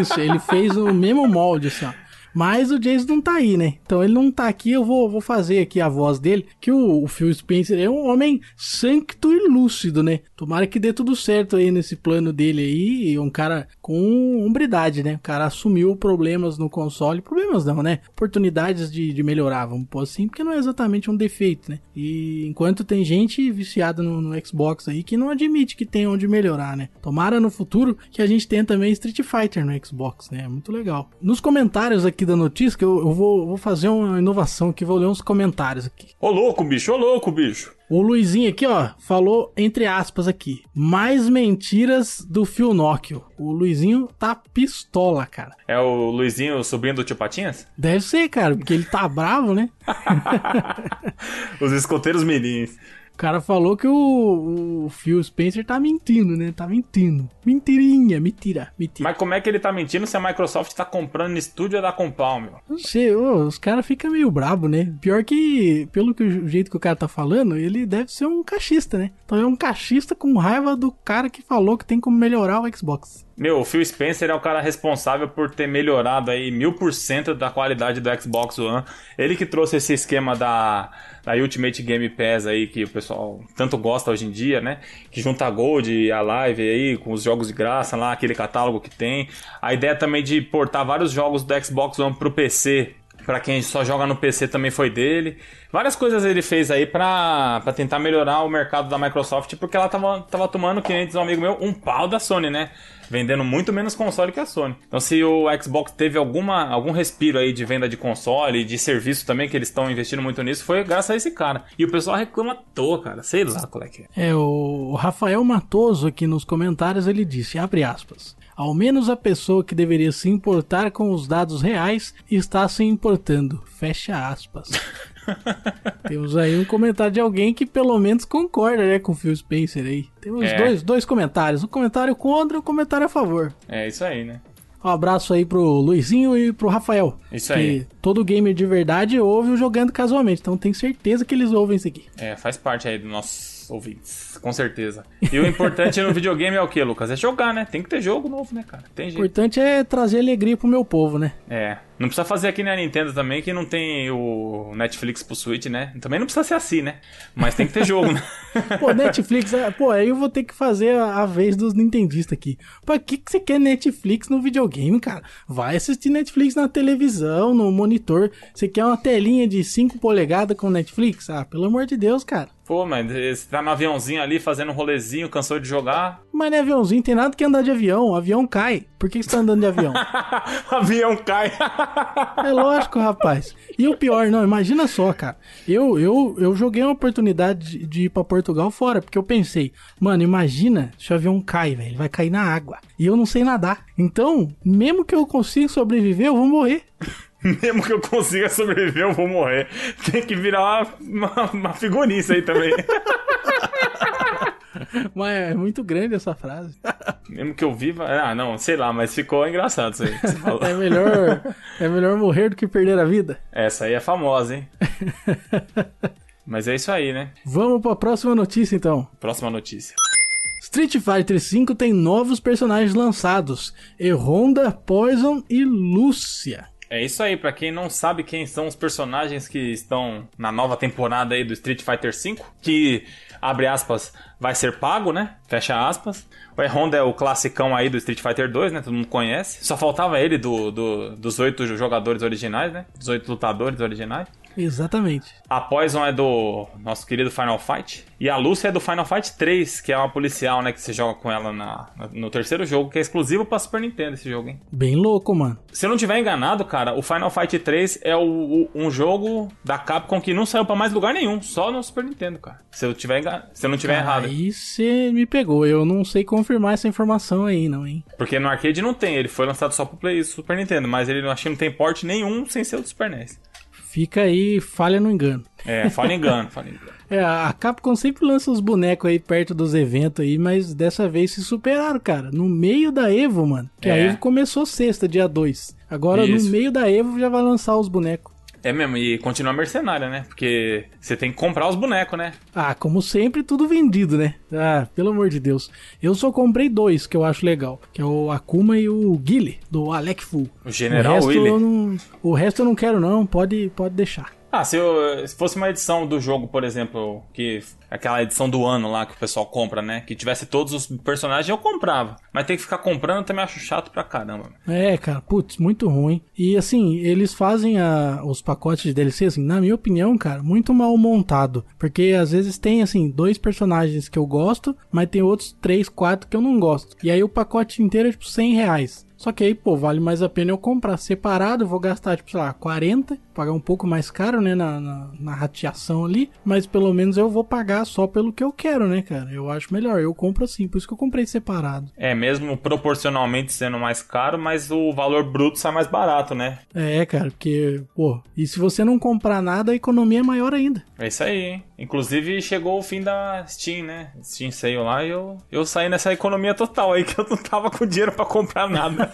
Isso, ele fez o mesmo molde, assim, ó. Mas o Jason não tá aí, né? Então ele não tá aqui, eu vou, vou fazer aqui a voz dele, que o, o Phil Spencer é um homem santo e lúcido, né? Tomara que dê tudo certo aí nesse plano dele aí. Um cara com hombridade, né? O cara assumiu problemas no console. Problemas não, né? Oportunidades de, de melhorar, vamos pôr assim, porque não é exatamente um defeito, né? E enquanto tem gente viciada no, no Xbox aí que não admite que tem onde melhorar, né? Tomara no futuro que a gente tenha também Street Fighter no Xbox, né? É muito legal. Nos comentários aqui da notícia, que eu, eu vou, vou fazer uma inovação que vou ler uns comentários aqui. Ô louco, bicho, ô louco, bicho. O Luizinho aqui, ó, falou entre aspas aqui. Mais mentiras do Fio Nóquio. O Luizinho tá pistola, cara. É o Luizinho sobrinho do Tio Patinhas? Deve ser, cara, porque ele tá bravo, né? Os escoteiros meninos. O cara falou que o, o Phil Spencer tá mentindo, né? Tá mentindo. Mentirinha, mentira, mentira. Mas como é que ele tá mentindo se a Microsoft tá comprando estúdio da Compal, meu? Não sei, ô, os caras ficam meio brabo, né? Pior que, pelo que o jeito que o cara tá falando, ele deve ser um cachista, né? Então é um cachista com raiva do cara que falou que tem como melhorar o Xbox. Meu, o Phil Spencer é o cara responsável por ter melhorado aí mil por cento da qualidade do Xbox One. Ele que trouxe esse esquema da, da Ultimate Game Pass aí, que o pessoal tanto gosta hoje em dia, né? Que junta a Gold e a Live aí, com os jogos de graça lá, aquele catálogo que tem. A ideia também de portar vários jogos do Xbox One pro PC para quem só joga no PC também foi dele. Várias coisas ele fez aí para tentar melhorar o mercado da Microsoft, porque ela tava, tava tomando, que nem um amigo meu, um pau da Sony, né? Vendendo muito menos console que a Sony. Então, se o Xbox teve alguma, algum respiro aí de venda de console e de serviço também, que eles estão investindo muito nisso, foi graças a esse cara. E o pessoal reclama à toa, cara. Sei lá qual é que é. É, o Rafael Matoso aqui nos comentários, ele disse, abre aspas, ao menos a pessoa que deveria se importar com os dados reais está se importando. Fecha aspas. Temos aí um comentário de alguém que pelo menos concorda, né, com o Phil Spencer aí. Temos é. dois, dois comentários, um comentário contra e um comentário a favor. É isso aí, né? Um abraço aí pro Luizinho e pro Rafael. Isso que aí. Todo gamer de verdade ouve o jogando casualmente, então tenho certeza que eles ouvem isso aqui. É, faz parte aí do nosso ouvidos, ouvintes, com certeza. E o importante no videogame é o que, Lucas? É jogar, né? Tem que ter jogo novo, né, cara? Tem jeito. O importante é trazer alegria pro meu povo, né? É, não precisa fazer aqui na né, Nintendo também, que não tem o Netflix pro Switch, né? Também não precisa ser assim, né? Mas tem que ter jogo, né? pô, Netflix, ah, pô, aí eu vou ter que fazer a, vez dos Nintendistas aqui. Pra que, que você quer Netflix no videogame, cara? Vai assistir Netflix na televisão, no monitor. Você quer uma telinha de 5 polegadas com Netflix? Ah, pelo amor de Deus, cara. Pô, mas você tá no aviãozinho ali fazendo um rolezinho, cansou de jogar. Mas não é aviãozinho, tem nada que andar de avião. O avião cai. Por que você tá andando de avião? avião cai. É lógico, rapaz. E o pior, não, imagina só, cara. Eu, eu, eu joguei uma oportunidade de, de ir para Portugal fora, porque eu pensei, mano, imagina se o avião cai, velho. Vai cair na água. E eu não sei nadar. Então, mesmo que eu consiga sobreviver, eu vou morrer. Mesmo que eu consiga sobreviver, eu vou morrer. Tem que virar uma, uma, uma figurinha aí também. Mas é muito grande essa frase. Mesmo que eu viva. É, ah, não, sei lá, mas ficou engraçado isso aí que você falou. é, melhor, é melhor morrer do que perder a vida. Essa aí é famosa, hein? mas é isso aí, né? Vamos para a próxima notícia então. Próxima notícia. Street Fighter V tem novos personagens lançados: é Honda, Poison e Lúcia. É isso aí, para quem não sabe quem são os personagens que estão na nova temporada aí do Street Fighter V, que abre aspas, vai ser pago, né? Fecha aspas. O E-Honda é o classicão aí do Street Fighter 2, né? Todo mundo conhece. Só faltava ele do, do dos oito jogadores originais, né? Dos oito lutadores originais. Exatamente. A Poison é do nosso querido Final Fight. E a Lúcia é do Final Fight 3, que é uma policial, né? Que você joga com ela na, no terceiro jogo, que é exclusivo pra Super Nintendo esse jogo, hein? Bem louco, mano. Se eu não tiver enganado, cara, o Final Fight 3 é o, o, um jogo da Capcom que não saiu pra mais lugar nenhum, só no Super Nintendo, cara. Se eu, tiver engan... se eu não tiver Caralho. errado. Aí você me pegou. Eu não sei confirmar essa informação aí, não, hein? Porque no arcade não tem. Ele foi lançado só pro Play Super Nintendo, mas ele acho que não tem porte nenhum sem ser o do Super NES. Fica aí, falha no engano. É, falha engano, falha engano. É, a Capcom sempre lança os bonecos aí perto dos eventos aí, mas dessa vez se superaram, cara. No meio da Evo, mano. Que é. a Evo começou sexta, dia 2. Agora, Isso. no meio da Evo, já vai lançar os bonecos. É mesmo, e continua mercenária, né? Porque você tem que comprar os bonecos, né? Ah, como sempre, tudo vendido, né? Ah, pelo amor de Deus. Eu só comprei dois que eu acho legal, que é o Akuma e o Guile, do Alec Fu. O General o resto, não, o resto eu não quero não, pode, pode deixar. Ah, se, eu, se, fosse uma edição do jogo, por exemplo, que aquela edição do ano lá que o pessoal compra, né? Que tivesse todos os personagens, eu comprava. Mas tem que ficar comprando, eu também acho chato pra caramba. É, cara, putz, muito ruim. E assim, eles fazem a, os pacotes de DLC, assim, na minha opinião, cara, muito mal montado. Porque às vezes tem, assim, dois personagens que eu gosto, mas tem outros três, quatro que eu não gosto. E aí o pacote inteiro é tipo 100 reais. Só que aí, pô, vale mais a pena eu comprar separado, vou gastar, tipo, sei lá, 40, pagar um pouco mais caro, né, na, na, na rateação ali, mas pelo menos eu vou pagar só pelo que eu quero, né, cara? Eu acho melhor, eu compro assim, por isso que eu comprei separado. É, mesmo proporcionalmente sendo mais caro, mas o valor bruto sai mais barato, né? É, cara, porque, pô, e se você não comprar nada, a economia é maior ainda. É isso aí, hein? Inclusive, chegou o fim da Steam, né? Steam saiu lá e eu, eu saí nessa economia total aí, que eu não tava com dinheiro para comprar nada.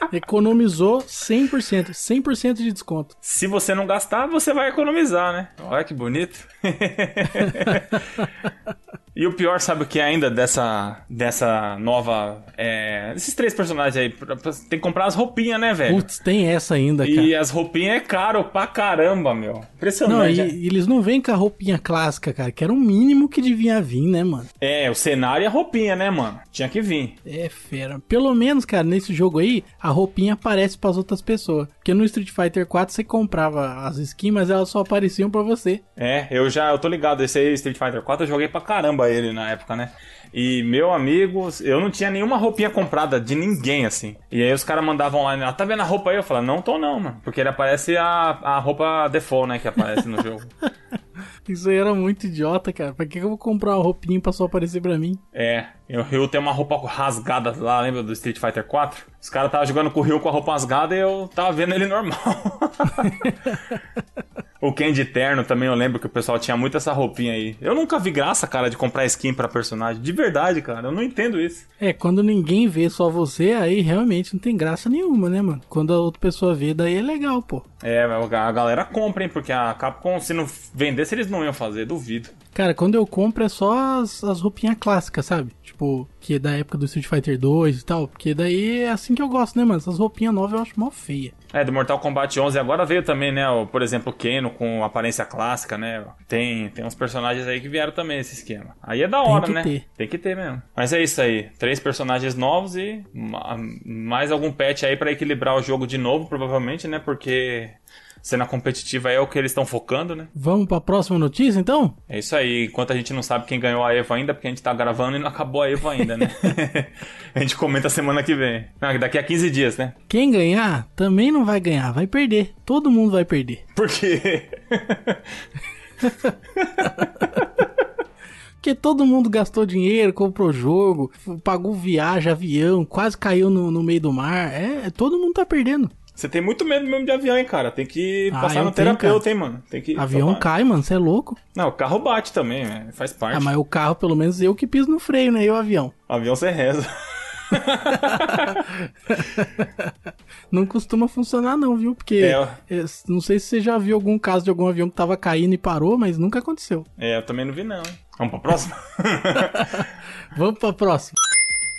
Economizou 100%, 100% de desconto. Se você não gastar, você vai economizar, né? Olha que bonito. E o pior, sabe o que é ainda dessa, dessa nova. É, esses três personagens aí. Tem que comprar as roupinhas, né, velho? Putz, tem essa ainda, cara. E as roupinhas é caro pra caramba, meu. Impressionante. Não, e, né? eles não vêm com a roupinha clássica, cara, que era o mínimo que devia vir, né, mano? É, o cenário e a roupinha, né, mano? Tinha que vir. É, fera. Pelo menos, cara, nesse jogo aí, a roupinha aparece para as outras pessoas. Porque no Street Fighter 4 você comprava as skins, mas elas só apareciam para você. É, eu já eu tô ligado, esse aí, Street Fighter 4 eu joguei pra caramba ele na época, né? E meu amigo, eu não tinha nenhuma roupinha comprada de ninguém assim. E aí os caras mandavam lá, ah, tá vendo a roupa aí? Eu falava, não tô não, mano. Porque ele aparece a, a roupa default, né? Que aparece no jogo. Isso aí era muito idiota, cara. Pra que eu vou comprar uma roupinha pra só aparecer pra mim? É, o Ryu tem uma roupa rasgada lá, lembra do Street Fighter 4? Os caras tava jogando com o Ryu com a roupa rasgada e eu tava vendo ele normal. o Ken de terno também, eu lembro que o pessoal tinha muito essa roupinha aí. Eu nunca vi graça, cara, de comprar skin pra personagem. De verdade, cara, eu não entendo isso. É, quando ninguém vê só você, aí realmente não tem graça nenhuma, né, mano? Quando a outra pessoa vê, daí é legal, pô. É, a galera compra, hein, porque a Capcom, se não vender se eles não iam fazer, duvido. Cara, quando eu compro é só as, as roupinhas clássicas, sabe? Tipo, que é da época do Street Fighter 2 e tal. Porque daí é assim que eu gosto, né, mano? Essas roupinhas novas eu acho mó feia. É, do Mortal Kombat 11 agora veio também, né? O, por exemplo, o Keno com aparência clássica, né? Tem, tem uns personagens aí que vieram também esse esquema. Aí é da hora, né? Ter. Tem que ter mesmo. Mas é isso aí. Três personagens novos e mais algum patch aí para equilibrar o jogo de novo, provavelmente, né? Porque cena competitiva é o que eles estão focando, né? Vamos para a próxima notícia, então? É isso aí. Enquanto a gente não sabe quem ganhou a Eva ainda, porque a gente tá gravando e não acabou a Eva ainda, né? a gente comenta semana que vem. Não, daqui a 15 dias, né? Quem ganhar também não vai ganhar, vai perder. Todo mundo vai perder. Por quê? Porque todo mundo gastou dinheiro, comprou jogo, pagou viagem, avião, quase caiu no, no meio do mar. É, todo mundo tá perdendo. Você tem muito medo mesmo de avião, hein, cara? Tem que ah, passar no terapeuta, hein, mano? Tem que avião tomar. cai, mano, você é louco. Não, o carro bate também, né? faz parte. Ah, mas o carro, pelo menos eu que piso no freio, né? E o avião. O avião você reza. não costuma funcionar, não, viu? Porque é. é, não sei se você já viu algum caso de algum avião que tava caindo e parou, mas nunca aconteceu. É, eu também não vi, não. Vamos pra próxima? Vamos pra próxima.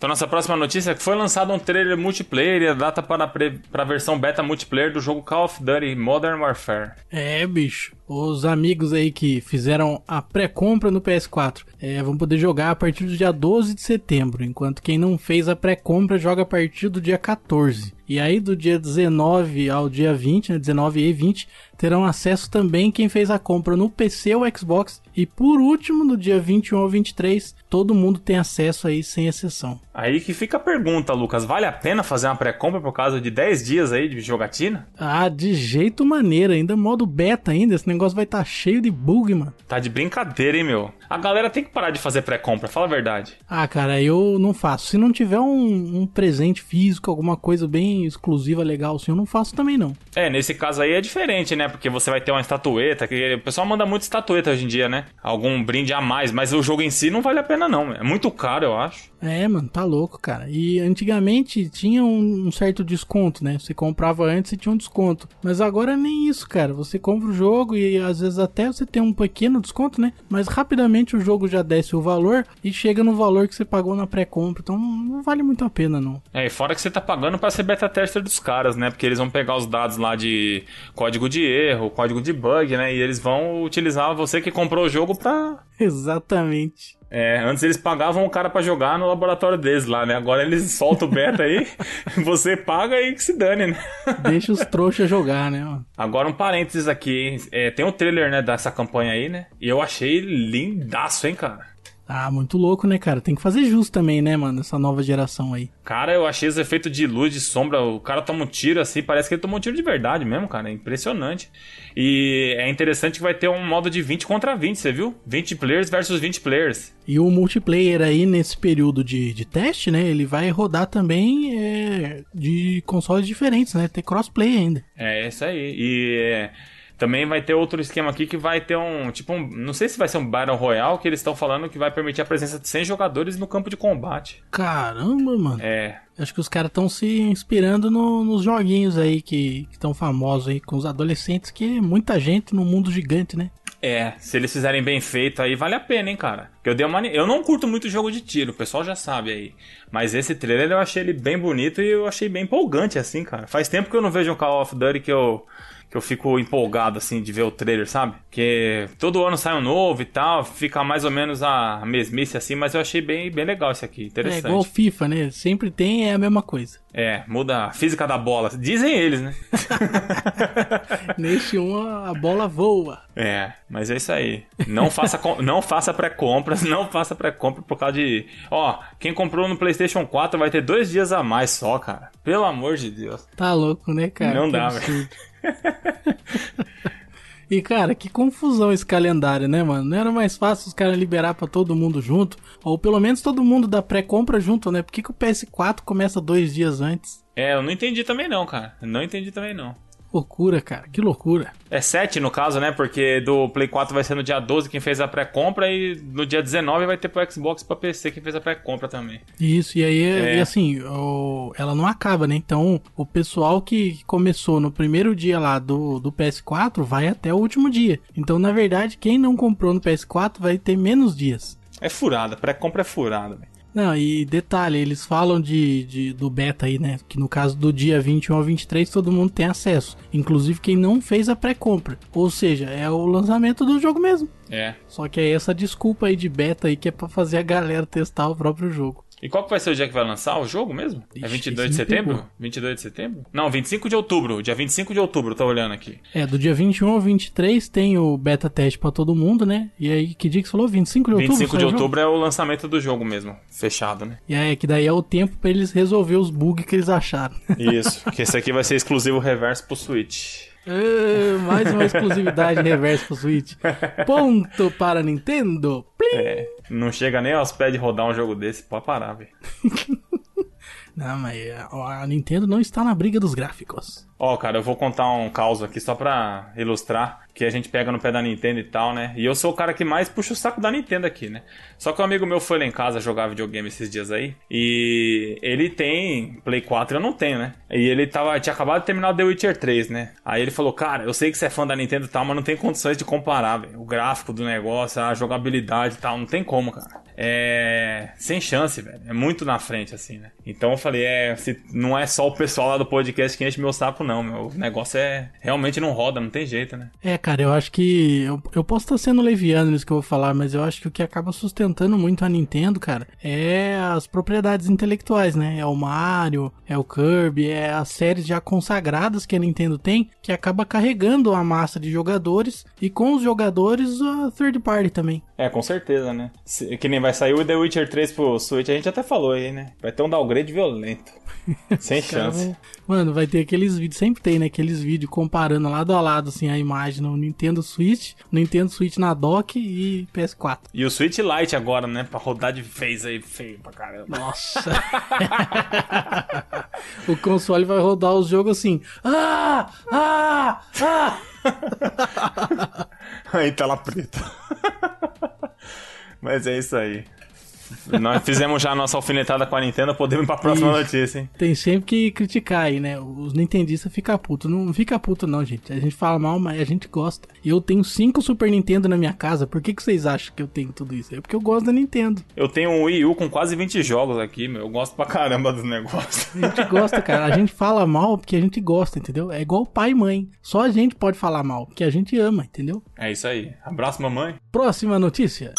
Então, nossa próxima notícia é que foi lançado um trailer multiplayer e a data para a versão beta multiplayer do jogo Call of Duty Modern Warfare. É, bicho os amigos aí que fizeram a pré-compra no PS4 é, vão poder jogar a partir do dia 12 de setembro, enquanto quem não fez a pré-compra joga a partir do dia 14. E aí do dia 19 ao dia 20, né, 19 e 20, terão acesso também quem fez a compra no PC ou Xbox. E por último, do dia 21 ao 23, todo mundo tem acesso aí sem exceção. Aí que fica a pergunta, Lucas, vale a pena fazer uma pré-compra por causa de 10 dias aí de jogatina? Ah, de jeito maneiro, ainda modo beta ainda esse negócio negócio vai estar tá cheio de bug, mano. Tá de brincadeira, hein, meu? A galera tem que parar de fazer pré-compra, fala a verdade. Ah, cara, eu não faço. Se não tiver um, um, presente físico, alguma coisa bem exclusiva, legal, assim, eu não faço também não. É, nesse caso aí é diferente, né? Porque você vai ter uma estatueta, que o pessoal manda muito estatueta hoje em dia, né? Algum brinde a mais, mas o jogo em si não vale a pena não. É muito caro, eu acho. É, mano, tá louco, cara. E antigamente tinha um, um certo desconto, né? Você comprava antes e tinha um desconto. Mas agora é nem isso, cara. Você compra o jogo e às vezes até você tem um pequeno desconto, né? Mas rapidamente o jogo já desce o valor e chega no valor que você pagou na pré-compra. Então não vale muito a pena, não. É, e fora que você tá pagando para ser beta tester dos caras, né? Porque eles vão pegar os dados lá de código de erro, código de bug, né? E eles vão utilizar você que comprou o jogo pra. Exatamente. É, antes eles pagavam o cara para jogar no laboratório deles lá, né? Agora eles soltam o beta aí, você paga e que se dane, né? Deixa os trouxas jogar, né? Mano? Agora um parênteses aqui, é, tem um trailer, né, dessa campanha aí, né? E eu achei lindaço, hein, cara? Ah, muito louco, né, cara? Tem que fazer justo também, né, mano? Essa nova geração aí. Cara, eu achei esse efeito de luz, de sombra. O cara toma um tiro assim, parece que ele tomou um tiro de verdade mesmo, cara. É impressionante. E é interessante que vai ter um modo de 20 contra 20, você viu? 20 players versus 20 players. E o multiplayer aí, nesse período de, de teste, né? Ele vai rodar também é, de consoles diferentes, né? Ter crossplay ainda. É, isso aí. E. É... Também vai ter outro esquema aqui que vai ter um. Tipo, um, não sei se vai ser um Battle Royale que eles estão falando que vai permitir a presença de 100 jogadores no campo de combate. Caramba, mano. É. Acho que os caras estão se inspirando no, nos joguinhos aí que estão famosos aí com os adolescentes, que é muita gente no mundo gigante, né? É, se eles fizerem bem feito aí, vale a pena, hein, cara. Eu, dei uma... eu não curto muito jogo de tiro, o pessoal já sabe aí. Mas esse trailer eu achei ele bem bonito e eu achei bem empolgante, assim, cara. Faz tempo que eu não vejo um Call of Duty que eu que eu fico empolgado, assim, de ver o trailer, sabe? Porque todo ano sai um novo e tal, fica mais ou menos a mesmice assim, mas eu achei bem, bem legal esse aqui, é, interessante. É igual FIFA, né? Sempre tem, é a mesma coisa. É, muda a física da bola. Dizem eles, né? Neste um, a bola voa. É, mas é isso aí. Não faça, não faça pré-compras, não faça pré-compra por causa de... Ó, quem comprou no PlayStation 4 vai ter dois dias a mais só, cara. Pelo amor de Deus. Tá louco, né, cara? Não que dá, velho. E, cara, que confusão esse calendário, né, mano? Não era mais fácil os caras liberar para todo mundo junto? Ou pelo menos todo mundo da pré-compra junto, né? Por que, que o PS4 começa dois dias antes? É, eu não entendi também não, cara. Não entendi também não. Loucura, cara. Que loucura. É 7 no caso, né? Porque do Play 4 vai ser no dia 12 quem fez a pré-compra e no dia 19 vai ter pro Xbox e pra PC quem fez a pré-compra também. Isso, e aí, é. e assim, o... ela não acaba, né? Então, o pessoal que começou no primeiro dia lá do, do PS4 vai até o último dia. Então, na verdade, quem não comprou no PS4 vai ter menos dias. É furada, pré-compra é furada, velho. Não, e detalhe, eles falam de, de, do beta aí, né? Que no caso do dia 21 ao 23 todo mundo tem acesso, inclusive quem não fez a pré-compra. Ou seja, é o lançamento do jogo mesmo. É. Só que é essa desculpa aí de beta aí que é para fazer a galera testar o próprio jogo. E qual que vai ser o dia que vai lançar o jogo mesmo? É Ixi, é 22 de setembro? Pegou. 22 de setembro? Não, 25 de outubro. Dia 25 de outubro, tô olhando aqui. É, do dia 21 ao 23 tem o beta teste para todo mundo, né? E aí, que dia que você falou? 25 de outubro? 25 de outubro é o lançamento do jogo mesmo, fechado, né? E aí, é que daí é o tempo para eles resolver os bugs que eles acharam. Isso, que esse aqui vai ser exclusivo reverso pro Switch. Uh, mais uma exclusividade reversa pro Switch. Ponto para Nintendo. Plim! É, não chega nem aos pés de rodar um jogo desse, pode parar, velho. não, mas a Nintendo não está na briga dos gráficos. Ó, oh, cara, eu vou contar um caos aqui só pra ilustrar. Que a gente pega no pé da Nintendo e tal, né? E eu sou o cara que mais puxa o saco da Nintendo aqui, né? Só que um amigo meu foi lá em casa jogar videogame esses dias aí. E ele tem Play 4, eu não tenho, né? E ele tava, tinha acabado de terminar o The Witcher 3, né? Aí ele falou: Cara, eu sei que você é fã da Nintendo e tal, mas não tem condições de comparar, velho. O gráfico do negócio, a jogabilidade e tal, não tem como, cara. É. Sem chance, velho. É muito na frente, assim, né? Então eu falei: É, se não é só o pessoal lá do podcast que enche meu sapo, não não, meu. O negócio é. Realmente não roda, não tem jeito, né? É, cara, eu acho que. Eu, eu posso estar sendo leviano nisso que eu vou falar, mas eu acho que o que acaba sustentando muito a Nintendo, cara, é as propriedades intelectuais, né? É o Mario, é o Kirby, é as séries já consagradas que a Nintendo tem, que acaba carregando a massa de jogadores e com os jogadores a third party também. É, com certeza, né? Que nem vai sair o The Witcher 3 pro Switch, a gente até falou aí, né? Vai ter um downgrade violento. Sem chance. Mano, vai ter aqueles vídeos sempre tem, né? Aqueles vídeos comparando lado a lado, assim, a imagem no Nintendo Switch, Nintendo Switch na dock e PS4. E o Switch Lite agora, né? Pra rodar de vez aí, feio pra caramba. Nossa! o console vai rodar os jogos assim. Ah! Ah! Ah! aí tela preta. Mas é isso aí. Nós fizemos já a nossa alfinetada com a Nintendo, podemos ir pra próxima Isso. notícia, hein? Tem sempre que criticar aí, né? Os nintendistas ficam putos. Não fica puto, não, gente. A gente fala mal, mas a gente gosta. Eu tenho cinco Super Nintendo na minha casa. Por que, que vocês acham que eu tenho tudo isso? É porque eu gosto da Nintendo. Eu tenho um Wii U com quase 20 jogos aqui, meu. Eu gosto pra caramba dos negócios. A gente gosta, cara. A gente fala mal porque a gente gosta, entendeu? É igual pai e mãe. Só a gente pode falar mal, porque a gente ama, entendeu? É isso aí. Abraço, mamãe. Próxima notícia.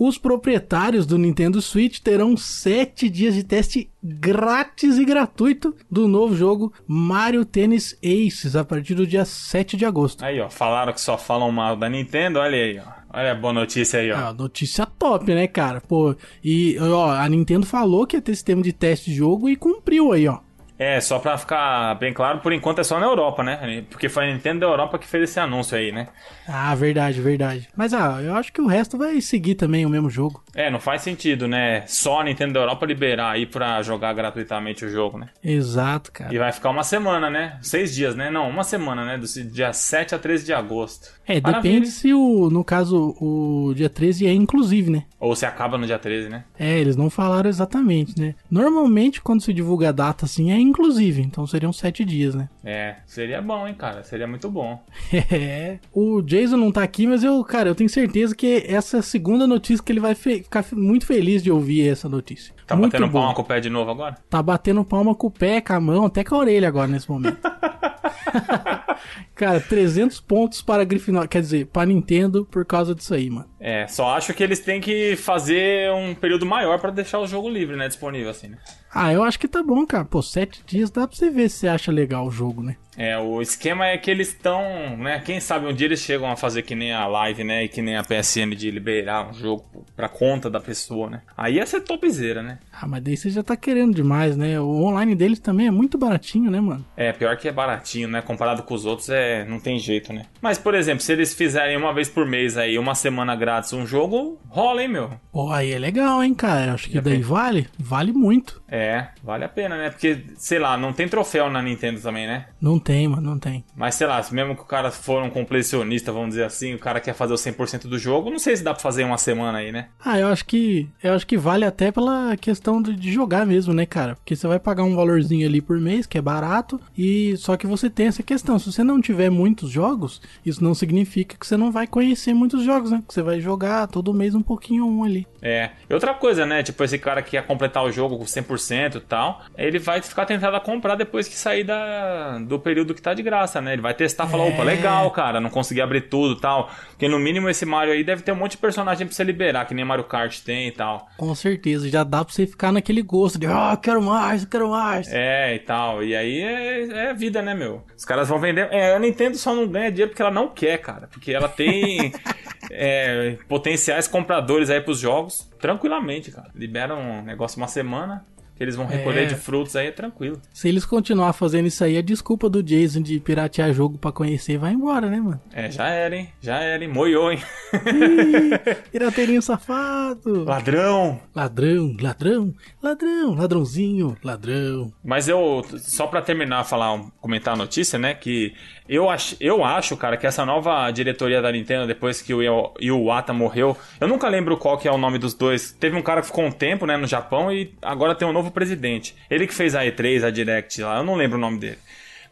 Os proprietários do Nintendo Switch terão 7 dias de teste grátis e gratuito do novo jogo Mario Tennis Aces a partir do dia 7 de agosto. Aí, ó, falaram que só falam mal da Nintendo, olha aí, ó. Olha a boa notícia aí, ó. Ah, notícia top, né, cara? Pô, e ó, a Nintendo falou que ia ter sistema de teste de jogo e cumpriu aí, ó. É, só pra ficar bem claro, por enquanto é só na Europa, né? Porque foi a Nintendo da Europa que fez esse anúncio aí, né? Ah, verdade, verdade. Mas ah, eu acho que o resto vai seguir também o mesmo jogo. É, não faz sentido, né? Só a Nintendo da Europa liberar aí pra jogar gratuitamente o jogo, né? Exato, cara. E vai ficar uma semana, né? Seis dias, né? Não, uma semana, né? Do dia 7 a 13 de agosto. É, Maravilha. depende se o, no caso, o dia 13 é inclusive, né? Ou se acaba no dia 13, né? É, eles não falaram exatamente, né? Normalmente, quando se divulga a data assim, é inclusive. Então seriam sete dias, né? É, seria bom, hein, cara? Seria muito bom. é. O Jason não tá aqui, mas eu, cara, eu tenho certeza que essa é segunda notícia que ele vai ficar muito feliz de ouvir essa notícia. Tá Muito batendo bom. palma com o pé de novo agora? Tá batendo palma com o pé, com a mão, até com a orelha agora nesse momento. Cara, 300 pontos para a Grifinória, quer dizer, para Nintendo por causa disso aí, mano. É, só acho que eles têm que fazer um período maior para deixar o jogo livre, né, disponível assim, né? Ah, eu acho que tá bom, cara. Pô, sete dias dá pra você ver se você acha legal o jogo, né? É, o esquema é que eles estão, né? Quem sabe um dia eles chegam a fazer que nem a live, né? E que nem a PSN de liberar um jogo pra conta da pessoa, né? Aí ia ser topzera, né? Ah, mas daí você já tá querendo demais, né? O online deles também é muito baratinho, né, mano? É, pior que é baratinho, né? Comparado com os outros, é. Não tem jeito, né? Mas, por exemplo, se eles fizerem uma vez por mês aí, uma semana grátis um jogo, rola, hein, meu? Pô, aí é legal, hein, cara? Acho que é daí bem. vale. Vale muito. É, vale a pena, né? Porque, sei lá, não tem troféu na Nintendo também, né? Não tem, mano, não tem. Mas sei lá, mesmo que o cara for um completionista, vamos dizer assim, o cara quer fazer o 100% do jogo, não sei se dá pra fazer uma semana aí, né? Ah, eu acho que eu acho que vale até pela questão de jogar mesmo, né, cara? Porque você vai pagar um valorzinho ali por mês, que é barato, e só que você tem essa questão, se você não tiver muitos jogos, isso não significa que você não vai conhecer muitos jogos, né? Que você vai jogar todo mês um pouquinho um ali. É. E outra coisa, né? Tipo, esse cara que ia completar o jogo com 100% e tal, ele vai ficar tentado a comprar depois que sair da, do período que tá de graça, né? Ele vai testar, falar, é. opa, legal, cara, não consegui abrir tudo e tal. Porque no mínimo esse Mario aí deve ter um monte de personagem pra você liberar, que nem Mario Kart tem e tal. Com certeza, já dá pra você ficar naquele gosto de, ah, oh, quero mais, quero mais. É, e tal. E aí é, é vida, né, meu? Os caras vão vender. É, a Nintendo só não ganha dinheiro porque ela não quer, cara. Porque ela tem. é, potenciais compradores aí pros jogos, tranquilamente, cara. Liberam um negócio uma semana, que eles vão é. recolher é. de frutos, aí é tranquilo. Se eles continuar fazendo isso aí, a desculpa do Jason de piratear jogo para conhecer vai embora, né, mano? É, já era, hein? Já era, hein? Moiou, hein? Ih, pirateirinho safado! Ladrão! Ladrão, ladrão, ladrão, ladrãozinho, ladrão. Mas eu, só para terminar, falar, comentar a notícia, né, que eu acho, eu acho, cara, que essa nova diretoria da Nintendo, depois que o Iwata morreu, eu nunca lembro qual que é o nome dos dois. Teve um cara que ficou um tempo, né, no Japão e agora tem um novo presidente. Ele que fez a E3, a Direct lá, eu não lembro o nome dele.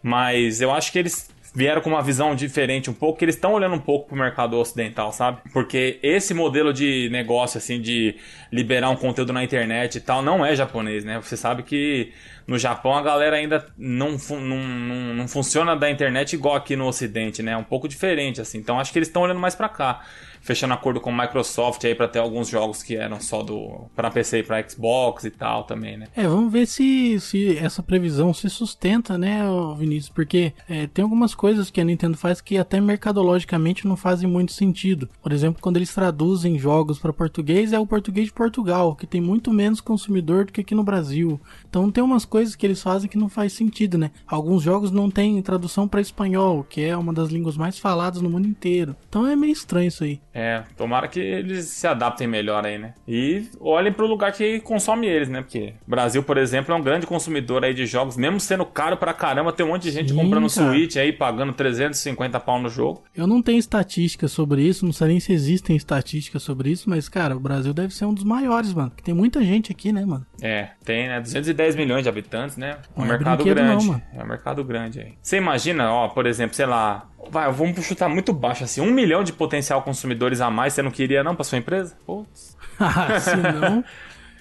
Mas eu acho que eles vieram com uma visão diferente um pouco, que eles estão olhando um pouco pro mercado ocidental, sabe? Porque esse modelo de negócio, assim, de liberar um conteúdo na internet e tal, não é japonês, né? Você sabe que no Japão a galera ainda não, não, não, não funciona da internet igual aqui no ocidente, né? É um pouco diferente, assim. Então acho que eles estão olhando mais para cá fechando acordo com Microsoft aí para ter alguns jogos que eram só do para PC e para Xbox e tal também, né? É, vamos ver se, se essa previsão se sustenta, né, Vinícius? Porque é, tem algumas coisas que a Nintendo faz que até mercadologicamente não fazem muito sentido. Por exemplo, quando eles traduzem jogos para português é o português de Portugal, que tem muito menos consumidor do que aqui no Brasil. Então tem umas coisas que eles fazem que não faz sentido, né? Alguns jogos não têm tradução para espanhol, que é uma das línguas mais faladas no mundo inteiro. Então é meio estranho isso aí. É, tomara que eles se adaptem melhor aí, né? E olhem pro lugar que consome eles, né? Porque o Brasil, por exemplo, é um grande consumidor aí de jogos, mesmo sendo caro pra caramba, tem um monte de gente Sim, comprando cara. Switch aí, pagando 350 pau no jogo. Eu não tenho estatística sobre isso, não sei nem se existem estatísticas sobre isso, mas, cara, o Brasil deve ser um dos maiores, mano. Que tem muita gente aqui, né, mano? É, tem, né? 210 milhões de habitantes, né? É um é mercado grande. Não, é um mercado grande aí. Você imagina, ó, por exemplo, sei lá, Vai, vamos chutar muito baixo, assim. Um milhão de potencial consumidores a mais, você não queria não pra sua empresa? Putz. Ah, se não,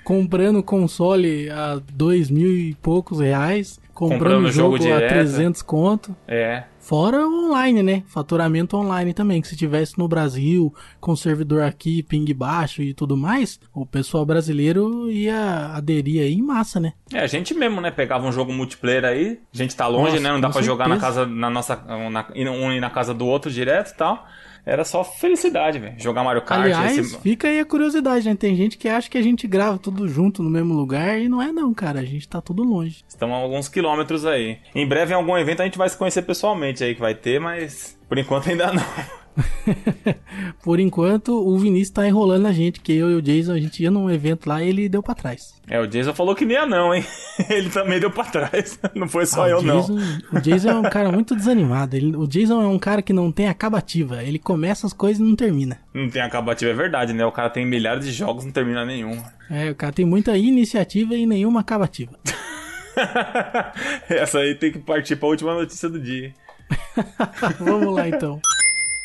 comprando console a dois mil e poucos reais, comprando, comprando jogo, jogo a 300 conto. É. Fora online, né? Faturamento online também. Que se tivesse no Brasil, com servidor aqui, ping baixo e tudo mais, o pessoal brasileiro ia aderir aí em massa, né? É, a gente mesmo, né? Pegava um jogo multiplayer aí, a gente tá longe, nossa, né? Não dá pra certeza. jogar na casa, na nossa, na, um e na casa do outro direto e tal era só felicidade, velho. Jogar Mario Kart. Aliás, esse... fica aí a curiosidade, né? Tem gente que acha que a gente grava tudo junto no mesmo lugar e não é não, cara. A gente tá tudo longe. Estamos a alguns quilômetros aí. Em breve, em algum evento, a gente vai se conhecer pessoalmente aí que vai ter, mas por enquanto ainda não. Por enquanto, o Vinícius tá enrolando a gente, que eu e o Jason, a gente ia num evento lá e ele deu pra trás. É, o Jason falou que nem ia não, hein? Ele também deu pra trás. Não foi só ah, eu, Jason, não. O Jason é um cara muito desanimado. Ele, o Jason é um cara que não tem acabativa. Ele começa as coisas e não termina. Não tem acabativa, é verdade, né? O cara tem milhares de jogos e não termina nenhum. É, o cara tem muita iniciativa e nenhuma acabativa. Essa aí tem que partir pra última notícia do dia. Vamos lá então.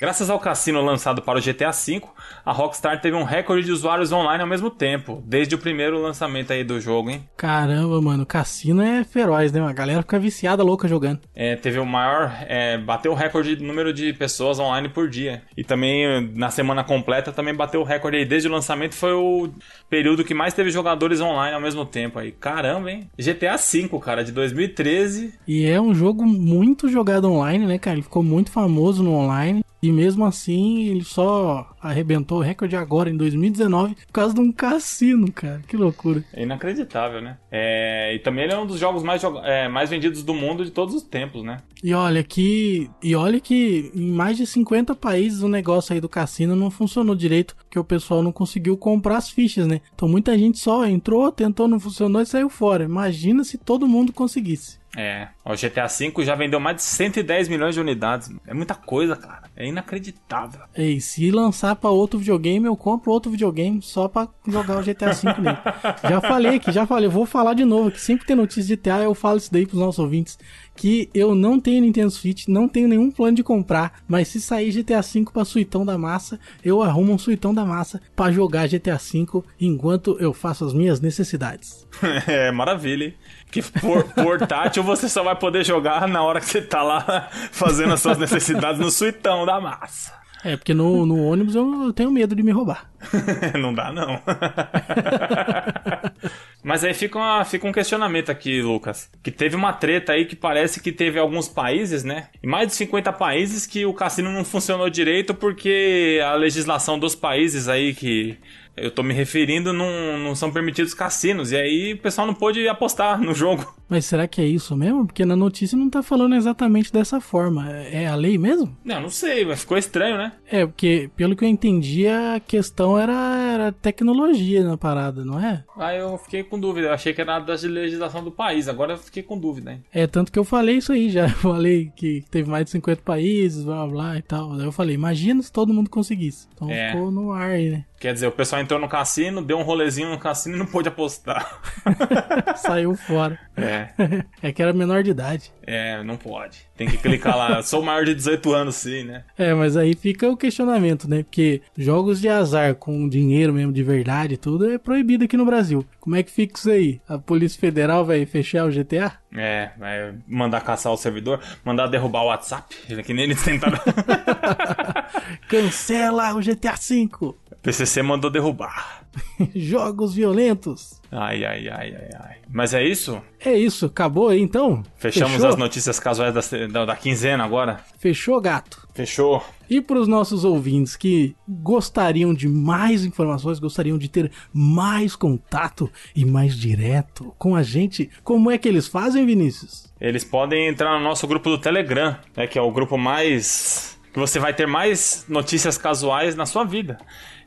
Graças ao cassino lançado para o GTA V, a Rockstar teve um recorde de usuários online ao mesmo tempo, desde o primeiro lançamento aí do jogo, hein? Caramba, mano, cassino é feroz, né? A galera fica viciada, louca jogando. É, teve o maior, é, bateu o recorde de número de pessoas online por dia. E também na semana completa também bateu o recorde aí desde o lançamento, foi o período que mais teve jogadores online ao mesmo tempo aí. Caramba, hein? GTA V, cara, de 2013. E é um jogo muito jogado online, né, cara? Ele ficou muito famoso no online. E mesmo assim, ele só arrebentou o recorde agora, em 2019, por causa de um cassino, cara. Que loucura. É inacreditável, né? É... E também ele é um dos jogos mais, jo... é, mais vendidos do mundo de todos os tempos, né? E olha que. E olha que em mais de 50 países o negócio aí do cassino não funcionou direito, porque o pessoal não conseguiu comprar as fichas, né? Então muita gente só entrou, tentou, não funcionou e saiu fora. Imagina se todo mundo conseguisse. É, o GTA V já vendeu mais de 110 milhões de unidades. É muita coisa, cara. É inacreditável. E se lançar para outro videogame, eu compro outro videogame só para jogar o GTA V nele. já falei aqui, já falei. Eu vou falar de novo, que sempre que tem notícia de GTA, eu falo isso daí pros nossos ouvintes. Que eu não tenho Nintendo Switch, não tenho nenhum plano de comprar. Mas se sair GTA V pra suitão da massa, eu arrumo um suitão da massa para jogar GTA V enquanto eu faço as minhas necessidades. é, maravilha, hein? que por, portátil você só vai poder jogar na hora que você tá lá fazendo as suas necessidades no suitão da massa. É, porque no, no ônibus eu tenho medo de me roubar. não dá, não. Mas aí fica, uma, fica um questionamento aqui, Lucas. Que teve uma treta aí que parece que teve alguns países, né? mais de 50 países que o cassino não funcionou direito porque a legislação dos países aí que eu tô me referindo, não, não são permitidos cassinos. E aí o pessoal não pôde apostar no jogo. Mas será que é isso mesmo? Porque na notícia não tá falando exatamente dessa forma. É, é a lei mesmo? Não, não sei, mas ficou estranho, né? É, porque pelo que eu entendi, a questão era, era tecnologia na parada, não é? Ah, eu fiquei com dúvida. Eu achei que era da legislação do país. Agora eu fiquei com dúvida, hein? É, tanto que eu falei isso aí já. Eu falei que teve mais de 50 países, blá blá, blá e tal. Daí eu falei, imagina se todo mundo conseguisse. Então é. ficou no ar aí, né? Quer dizer, o pessoal entrou no cassino, deu um rolezinho no cassino e não pôde apostar. Saiu fora. É. É que era menor de idade. É, não pode. Tem que clicar lá. Sou maior de 18 anos, sim, né? É, mas aí fica o questionamento, né? Porque jogos de azar com dinheiro mesmo de verdade e tudo é proibido aqui no Brasil. Como é que fica isso aí? A Polícia Federal vai fechar o GTA? É, vai mandar caçar o servidor, mandar derrubar o WhatsApp, que nem eles tentaram. Cancela o GTA V! PCC mandou derrubar. Jogos violentos. Ai, ai, ai, ai, ai. Mas é isso? É isso, acabou aí então? Fechamos Fechou? as notícias casuais da, da, da, quinzena agora? Fechou, gato. Fechou. E para os nossos ouvintes que gostariam de mais informações, gostariam de ter mais contato e mais direto com a gente, como é que eles fazem, Vinícius? Eles podem entrar no nosso grupo do Telegram, né, que é o grupo mais que você vai ter mais notícias casuais na sua vida.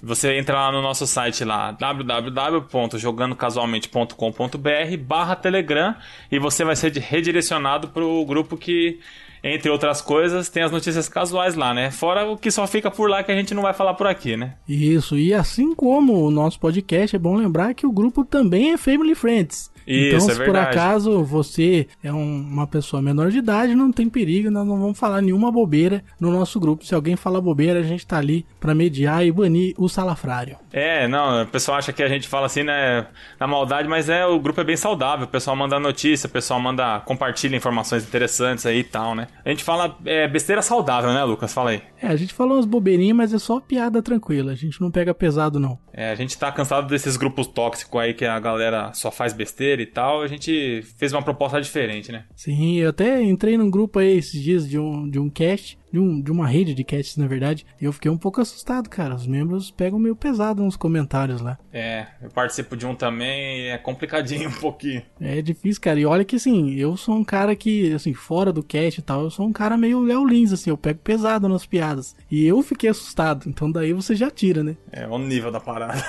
Você entra lá no nosso site lá, www.jogandocasualmente.com.br barra Telegram e você vai ser redirecionado para o grupo que, entre outras coisas, tem as notícias casuais lá, né? Fora o que só fica por lá que a gente não vai falar por aqui, né? Isso, e assim como o nosso podcast, é bom lembrar que o grupo também é Family Friends. Então, Isso, então, é se por acaso você é um, uma pessoa menor de idade, não tem perigo, nós não vamos falar nenhuma bobeira no nosso grupo. Se alguém falar bobeira, a gente tá ali para mediar e banir o salafrário. É, não, o pessoal acha que a gente fala assim, né, na maldade, mas é, o grupo é bem saudável. O pessoal manda notícia, o pessoal manda, compartilha informações interessantes aí e tal, né? A gente fala é, besteira saudável, né, Lucas? Fala aí. É, a gente falou umas bobeirinhas, mas é só piada tranquila. A gente não pega pesado, não. É, a gente tá cansado desses grupos tóxicos aí que a galera só faz besteira e tal, a gente fez uma proposta diferente, né? Sim, eu até entrei num grupo aí esses dias de um, de um cast de, um, de uma rede de casts, na verdade. E eu fiquei um pouco assustado, cara. Os membros pegam meio pesado nos comentários lá. É, eu participo de um também é complicadinho um pouquinho. É difícil, cara. E olha que assim, eu sou um cara que, assim, fora do cast e tal, eu sou um cara meio Léo Lins, assim, eu pego pesado nas piadas. E eu fiquei assustado. Então daí você já tira, né? É, o nível da parada.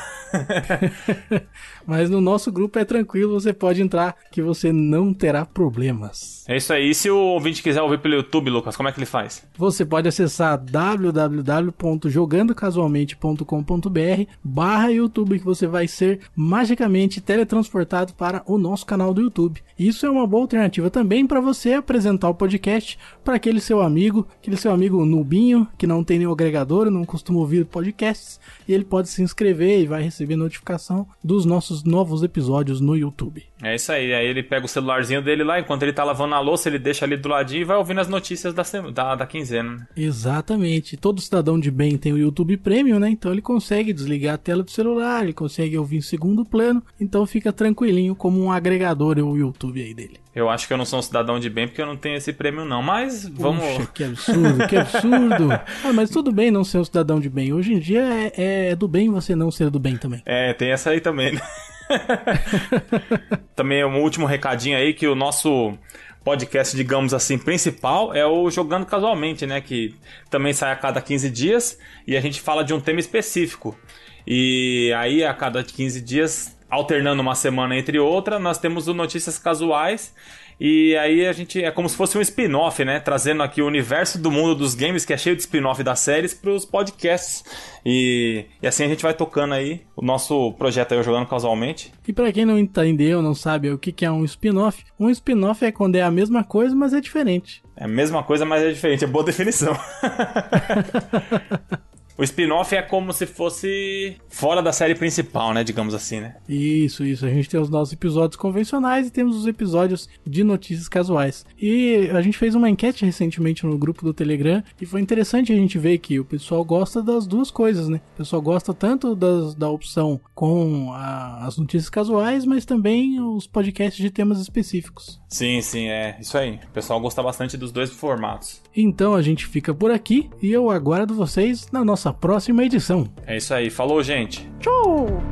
Mas no nosso grupo é tranquilo, você pode entrar que você não terá problemas. É isso aí. E se o ouvinte quiser ouvir pelo YouTube, Lucas, como é que ele faz? Vou você pode acessar www.jogandocasualmente.com.br barra YouTube que você vai ser magicamente teletransportado para o nosso canal do YouTube. Isso é uma boa alternativa também para você apresentar o podcast para aquele seu amigo, aquele seu amigo nubinho que não tem nenhum agregador, não costuma ouvir podcasts, e ele pode se inscrever e vai receber notificação dos nossos novos episódios no YouTube. É isso aí. Aí ele pega o celularzinho dele lá, enquanto ele tá lavando a louça, ele deixa ali do ladinho e vai ouvindo as notícias da, da, da quinzena. Né? Exatamente. Todo cidadão de bem tem o YouTube Premium, né? Então ele consegue desligar a tela do celular, ele consegue ouvir em segundo plano, então fica tranquilinho como um agregador o YouTube aí dele. Eu acho que eu não sou um cidadão de bem porque eu não tenho esse prêmio, não. Mas vamos. que absurdo, que absurdo. ah, mas tudo bem não ser um cidadão de bem. Hoje em dia é, é do bem você não ser do bem também. É, tem essa aí também, né? Também um último recadinho aí que o nosso podcast, digamos assim, principal é o Jogando Casualmente, né? Que também sai a cada 15 dias e a gente fala de um tema específico. E aí, a cada 15 dias, alternando uma semana entre outra, nós temos o Notícias Casuais e aí a gente é como se fosse um spin-off, né? Trazendo aqui o universo do mundo dos games, que é cheio de spin-off das séries, para os podcasts. E, e, assim a gente vai tocando aí o nosso projeto aí, Jogando Casualmente. E para quem não entendeu, não sabe o que, que é um spin-off, um spin-off é quando é a mesma coisa, mas é diferente. É a mesma coisa, mas é diferente. É boa definição. O spin-off é como se fosse fora da série principal, né? Digamos assim, né? Isso, isso. A gente tem os nossos episódios convencionais e temos os episódios de notícias casuais. E a gente fez uma enquete recentemente no grupo do Telegram e foi interessante a gente ver que o pessoal gosta das duas coisas, né? O pessoal gosta tanto das, da opção com a, as notícias casuais, mas também os podcasts de temas específicos. Sim, sim, é isso aí. O pessoal gosta bastante dos dois formatos. Então a gente fica por aqui e eu aguardo vocês na nossa nossa próxima edição. É isso aí. Falou, gente. Tchau!